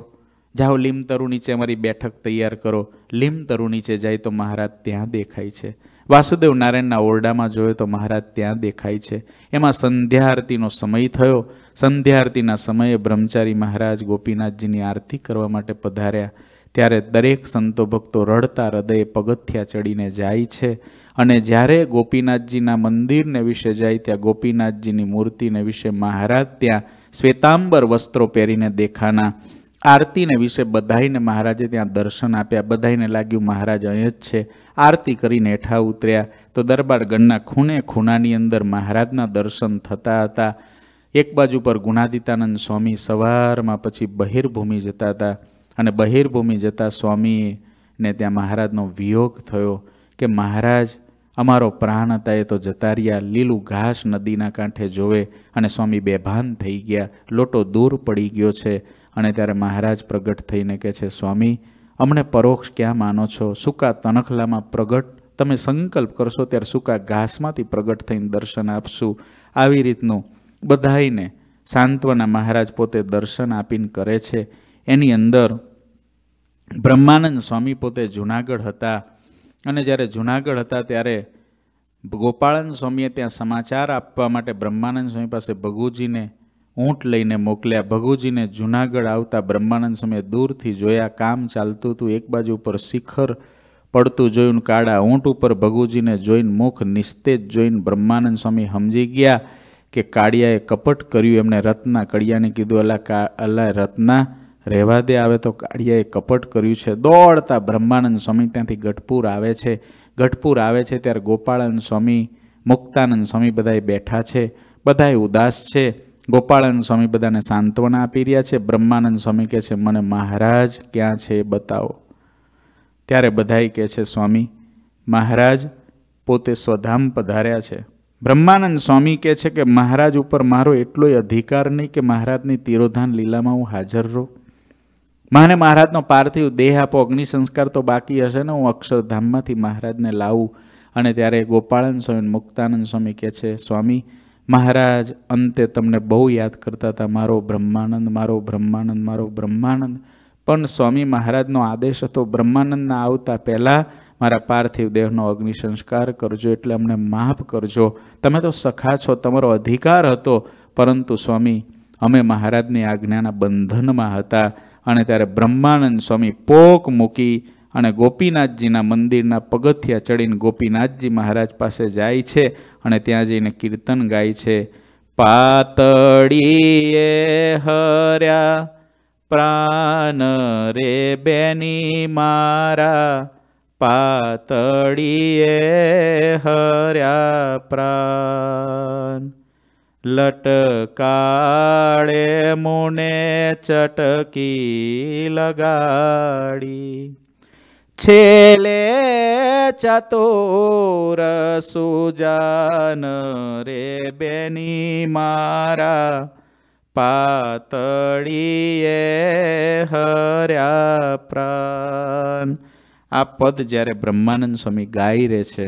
જાઓ લીમતરુ નીચે અમારી બેઠક તૈયાર કરો લીમતરુ નીચે જાય તો મહારાજ ત્યાં દેખાય છે વાસુદેવ નારાયણના ઓરડામાં જોયો તો મહારાજ ત્યાં દેખાય છે એમાં સંધ્યા આરતીનો સમય થયો સંધ્યા આરતીના સમયે બ્રહ્મચારી મહારાજ ગોપીનાથજીની આરતી કરવા માટે પધાર્યા ત્યારે દરેક સંતો ભક્તો રડતા હૃદયે પગથિયા ચડીને જાય છે અને જ્યારે ગોપીનાથજીના મંદિરને વિશે જાય ત્યાં ગોપીનાથજીની મૂર્તિને વિશે મહારાજ ત્યાં શ્વેતાંબર વસ્ત્રો પહેરીને દેખાના આરતીને વિશે બધાઈને મહારાજે ત્યાં દર્શન આપ્યા બધાને લાગ્યું મહારાજ અહીં જ છે આરતી કરીને હેઠા ઉતર્યા તો દરબાર ગણના ખૂણે ખૂણાની અંદર મહારાજના દર્શન થતા હતા એક બાજુ પર ગુણાદિતાનંદ સ્વામી સવારમાં પછી બહિર્ભૂમિ જતા હતા અને બહિર્ભૂમિ જતા સ્વામીને ત્યાં મહારાજનો વિયોગ થયો કે મહારાજ અમારો પ્રાણ હતા એ તો જતા રહ્યા લીલું ઘાસ નદીના કાંઠે જોવે અને સ્વામી બેભાન થઈ ગયા લોટો દૂર પડી ગયો છે અને ત્યારે મહારાજ પ્રગટ થઈને કહે છે સ્વામી અમને પરોક્ષ ક્યાં માનો છો સૂકા તનખલામાં પ્રગટ તમે સંકલ્પ કરશો ત્યારે સૂકા ઘાસમાંથી પ્રગટ થઈને દર્શન આપશું આવી રીતનું બધાઈને સાંત્વના મહારાજ પોતે દર્શન આપીને કરે છે એની અંદર બ્રહ્માનંદ સ્વામી પોતે જૂનાગઢ હતા અને જ્યારે જુનાગઢ હતા ત્યારે ગોપાળન સ્વામીએ ત્યાં સમાચાર આપવા માટે બ્રહ્માનંદ સ્વામી પાસે ભગુજીને ઊંટ લઈને મોકલ્યા ભગુજીને જુનાગઢ આવતા બ્રહ્માનંદ સ્વામીએ દૂરથી જોયા કામ ચાલતું હતું એક બાજુ ઉપર શિખર પડતું જોયું કાળા ઊંટ ઉપર ભગુજીને જોઈને મુખ નિસ્તેજ જોઈને બ્રહ્માનંદ સ્વામી સમજી ગયા કે કાળિયાએ કપટ કર્યું એમણે રત્ના કડિયાને કીધું અલા કા અલા રત્ના રહેવા દે આવે તો કાળિયાએ કપટ કર્યું છે દોડતા બ્રહ્માનંદ સ્વામી ત્યાંથી ગઢપુર આવે છે ગઢપુર આવે છે ત્યારે ગોપાળાનંદ સ્વામી મુક્તાનંદ સ્વામી બધાએ બેઠા છે બધાએ ઉદાસ છે ગોપાળાનંદ સ્વામી બધાને સાંત્વના આપી રહ્યા છે બ્રહ્માનંદ સ્વામી કહે છે મને મહારાજ ક્યાં છે એ બતાવો ત્યારે બધાએ કહે છે સ્વામી મહારાજ પોતે સ્વધામ પધાર્યા છે બ્રહ્માનંદ સ્વામી કહે છે કે મહારાજ ઉપર મારો એટલોય અધિકાર નહીં કે મહારાજની તિરોધાન લીલામાં હું હાજર રહું માને મહારાજનો પાર્થિવ દેહ આપો અગ્નિ સંસ્કાર તો બાકી હશે ને હું અક્ષરધામમાંથી મહારાજને લાવું અને ત્યારે ગોપાળન સ્વામી મુક્તાનંદ સ્વામી કહે છે સ્વામી મહારાજ અંતે તમને બહુ યાદ કરતા હતા મારો બ્રહ્માનંદ મારો બ્રહ્માનંદ મારો બ્રહ્માનંદ પણ સ્વામી મહારાજનો આદેશ હતો બ્રહ્માનંદના આવતા પહેલાં મારા પાર્થિવ દેહનો અગ્નિ સંસ્કાર કરજો એટલે અમને માફ કરજો તમે તો સખા છો તમારો અધિકાર હતો પરંતુ સ્વામી અમે મહારાજની આજ્ઞાના બંધનમાં હતા અને ત્યારે બ્રહ્માનંદ સ્વામી પોક મૂકી અને ગોપીનાથજીના મંદિરના પગથિયા ચડીને ગોપીનાથજી મહારાજ પાસે જાય છે અને ત્યાં જઈને કીર્તન ગાય છે પાતળીએ હર્યા પ્રાણ રે બેની મારા પાતળીએ હર્યા પ્રાણ લટકાળે મુને ચટકી લગાડી છેલે ચતુર સુજાન રે બેની મારા પાતળીએ હર્યા પ્રાણ આ પદ જ્યારે બ્રહ્માનંદ સ્વામી ગાઈ રહે છે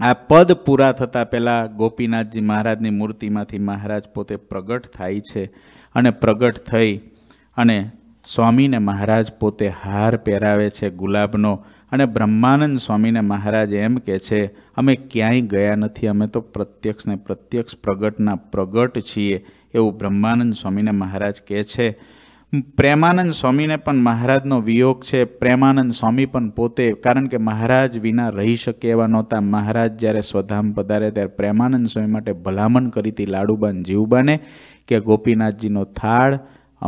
આ પદ પૂરા થતાં પહેલાં ગોપીનાથજી મહારાજની મૂર્તિમાંથી મહારાજ પોતે પ્રગટ થાય છે અને પ્રગટ થઈ અને સ્વામીને મહારાજ પોતે હાર પહેરાવે છે ગુલાબનો અને બ્રહ્માનંદ સ્વામીને મહારાજ એમ કહે છે અમે ક્યાંય ગયા નથી અમે તો પ્રત્યક્ષને પ્રત્યક્ષ પ્રગટના પ્રગટ છીએ એવું બ્રહ્માનંદ સ્વામીને મહારાજ કહે છે પ્રેમાનંદ સ્વામીને પણ મહારાજનો વિયોગ છે પ્રેમાનંદ સ્વામી પણ પોતે કારણ કે મહારાજ વિના રહી શકે એવા નહોતા મહારાજ જ્યારે સ્વધામ પધારે ત્યારે પ્રેમાનંદ સ્વામી માટે ભલામણ કરી હતી લાડુબાન જીવબાને કે ગોપીનાથજીનો થાળ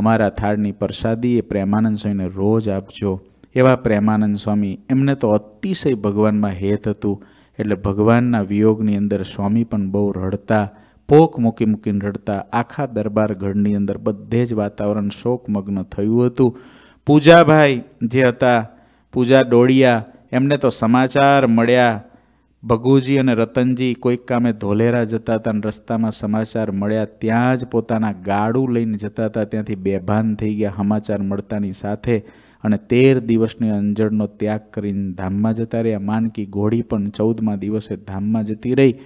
અમારા થાળની પ્રસાદી એ પ્રેમાનંદ સ્વામીને રોજ આપજો એવા પ્રેમાનંદ સ્વામી એમને તો અતિશય ભગવાનમાં હેત હતું એટલે ભગવાનના વિયોગની અંદર સ્વામી પણ બહુ રડતા પોક મૂકી મૂકીને રડતા આખા દરબાર ઘરની અંદર બધે જ વાતાવરણ શોકમગ્ન થયું હતું પૂજાભાઈ જે હતા પૂજા ડોળિયા એમને તો સમાચાર મળ્યા ભગુજી અને રતનજી કોઈક કામે ધોલેરા જતા હતા અને રસ્તામાં સમાચાર મળ્યા ત્યાં જ પોતાના ગાડું લઈને જતા હતા ત્યાંથી બેભાન થઈ ગયા સમાચાર મળતાની સાથે અને તેર દિવસની અંજળનો ત્યાગ કરીને ધામમાં જતા રહ્યા માનકી ઘોડી પણ ચૌદમાં દિવસે ધામમાં જતી રહી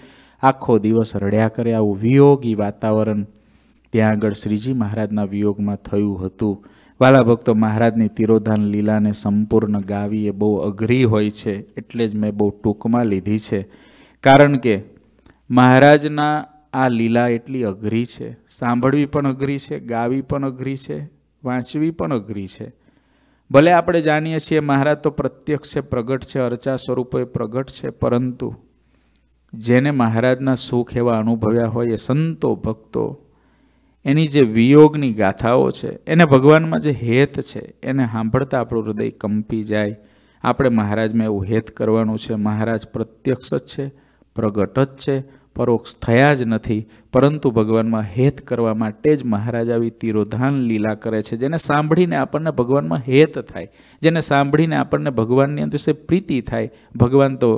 આખો દિવસ રડ્યા કર્યા આવું વિયોગી વાતાવરણ ત્યાં આગળ શ્રીજી મહારાજના વિયોગમાં થયું હતું વાલા ભક્તો મહારાજની તિરોધાન લીલાને સંપૂર્ણ ગાવી એ બહુ અઘરી હોય છે એટલે જ મેં બહુ ટૂંકમાં લીધી છે કારણ કે મહારાજના આ લીલા એટલી અઘરી છે સાંભળવી પણ અઘરી છે ગાવી પણ અઘરી છે વાંચવી પણ અઘરી છે ભલે આપણે જાણીએ છીએ મહારાજ તો પ્રત્યક્ષ છે પ્રગટ છે અર્ચા સ્વરૂપે પ્રગટ છે પરંતુ જેને મહારાજના સુખ એવા અનુભવ્યા હોય એ સંતો ભક્તો એની જે વિયોગની ગાથાઓ છે એને ભગવાનમાં જે હેત છે એને સાંભળતા આપણું હૃદય કંપી જાય આપણે મહારાજમાં એવું હેત કરવાનું છે મહારાજ પ્રત્યક્ષ જ છે પ્રગટ જ છે પરોક્ષ થયા જ નથી પરંતુ ભગવાનમાં હેત કરવા માટે જ મહારાજ આવી તિરોધાન લીલા કરે છે જેને સાંભળીને આપણને ભગવાનમાં હેત થાય જેને સાંભળીને આપણને ભગવાનની અંદર પ્રીતિ થાય ભગવાન તો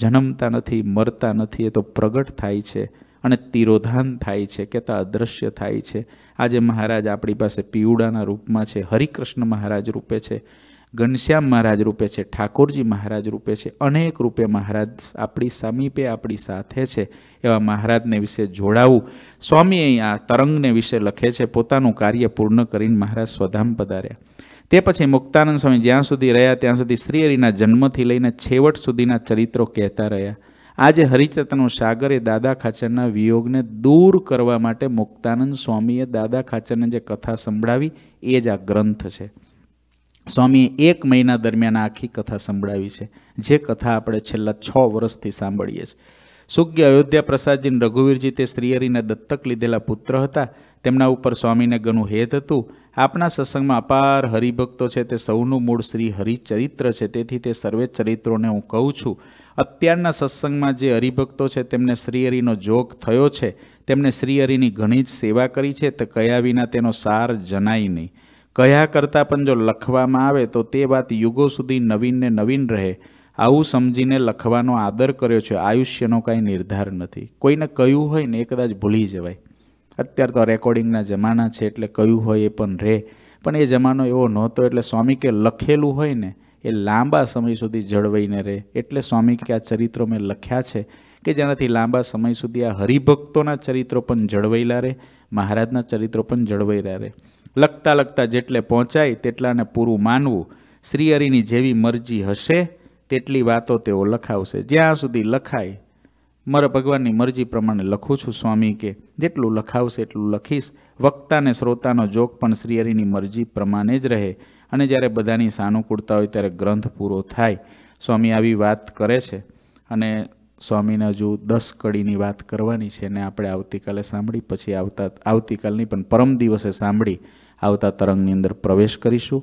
જન્મતા નથી મરતા નથી એ તો પ્રગટ થાય છે અને તિરોધાન થાય છે કહેતા અદૃશ્ય થાય છે આજે મહારાજ આપણી પાસે પીવડાના રૂપમાં છે હરિકૃષ્ણ મહારાજ રૂપે છે ઘનશ્યામ મહારાજ રૂપે છે ઠાકોરજી મહારાજ રૂપે છે અનેક રૂપે મહારાજ આપણી સમીપે આપણી સાથે છે એવા મહારાજને વિશે જોડાવું સ્વામી અહીં આ તરંગને વિશે લખે છે પોતાનું કાર્ય પૂર્ણ કરીને મહારાજ સ્વધામ પધાર્યા તે પછી મુક્તાનંદ સ્વામી જ્યાં સુધી રહ્યા ત્યાં સુધી શ્રીહરિના જન્મથી લઈને છેવટ સુધીના ચરિત્રો કહેતા રહ્યા આજે હરિચેતનનું સાગર એ દાદા ખાચરના વિયોગને દૂર કરવા માટે મુક્તાનંદ સ્વામીએ દાદા ખાચરને જે કથા સંભળાવી એ જ આ ગ્રંથ છે સ્વામીએ એક મહિના દરમિયાન આખી કથા સંભળાવી છે જે કથા આપણે છેલ્લા છ વર્ષથી સાંભળીએ છીએ સુજ્ઞ અયોધ્યા પ્રસાદજી રઘુવીરજી તે શ્રીહરિને દત્તક લીધેલા પુત્ર હતા તેમના ઉપર સ્વામીને ઘણું હેત હતું આપના સત્સંગમાં અપાર હરિભક્તો છે તે સૌનું મૂળ શ્રી હરિચરિત્ર છે તેથી તે સર્વે ચરિત્રોને હું કહું છું અત્યારના સત્સંગમાં જે હરિભક્તો છે તેમને શ્રીહરિનો જોગ થયો છે તેમણે શ્રીહરિની ઘણી જ સેવા કરી છે તો કયા વિના તેનો સાર જણાય નહીં કયા કરતાં પણ જો લખવામાં આવે તો તે વાત યુગો સુધી નવીનને નવીન રહે આવું સમજીને લખવાનો આદર કર્યો છે આયુષ્યનો કાંઈ નિર્ધાર નથી કોઈને કહ્યું હોય ને એ કદાચ ભૂલી જવાય અત્યારે તો રેકોર્ડિંગના જમાના છે એટલે કયું હોય એ પણ રહે પણ એ જમાનો એવો નહોતો એટલે સ્વામી કે લખેલું હોય ને એ લાંબા સમય સુધી જળવાઈને રહે એટલે સ્વામી કે આ ચરિત્રો મેં લખ્યા છે કે જેનાથી લાંબા સમય સુધી આ હરિભક્તોના ચરિત્રો પણ જળવાયેલા રહે મહારાજના ચરિત્રો પણ જળવાયેલા રહે લખતા લખતા જેટલે પહોંચાય તેટલાને પૂરું માનવું શ્રી હરિની જેવી મરજી હશે તેટલી વાતો તેઓ લખાવશે જ્યાં સુધી લખાય મારા ભગવાનની મરજી પ્રમાણે લખું છું સ્વામી કે જેટલું લખાવશે એટલું લખીશ વક્તાને શ્રોતાનો જોગ પણ શ્રીહરિની મરજી પ્રમાણે જ રહે અને જ્યારે બધાની સાનુકૂળતા હોય ત્યારે ગ્રંથ પૂરો થાય સ્વામી આવી વાત કરે છે અને સ્વામીને હજુ દસ કડીની વાત કરવાની છે ને આપણે આવતીકાલે સાંભળી પછી આવતા આવતીકાલની પણ પરમ દિવસે સાંભળી આવતા તરંગની અંદર પ્રવેશ કરીશું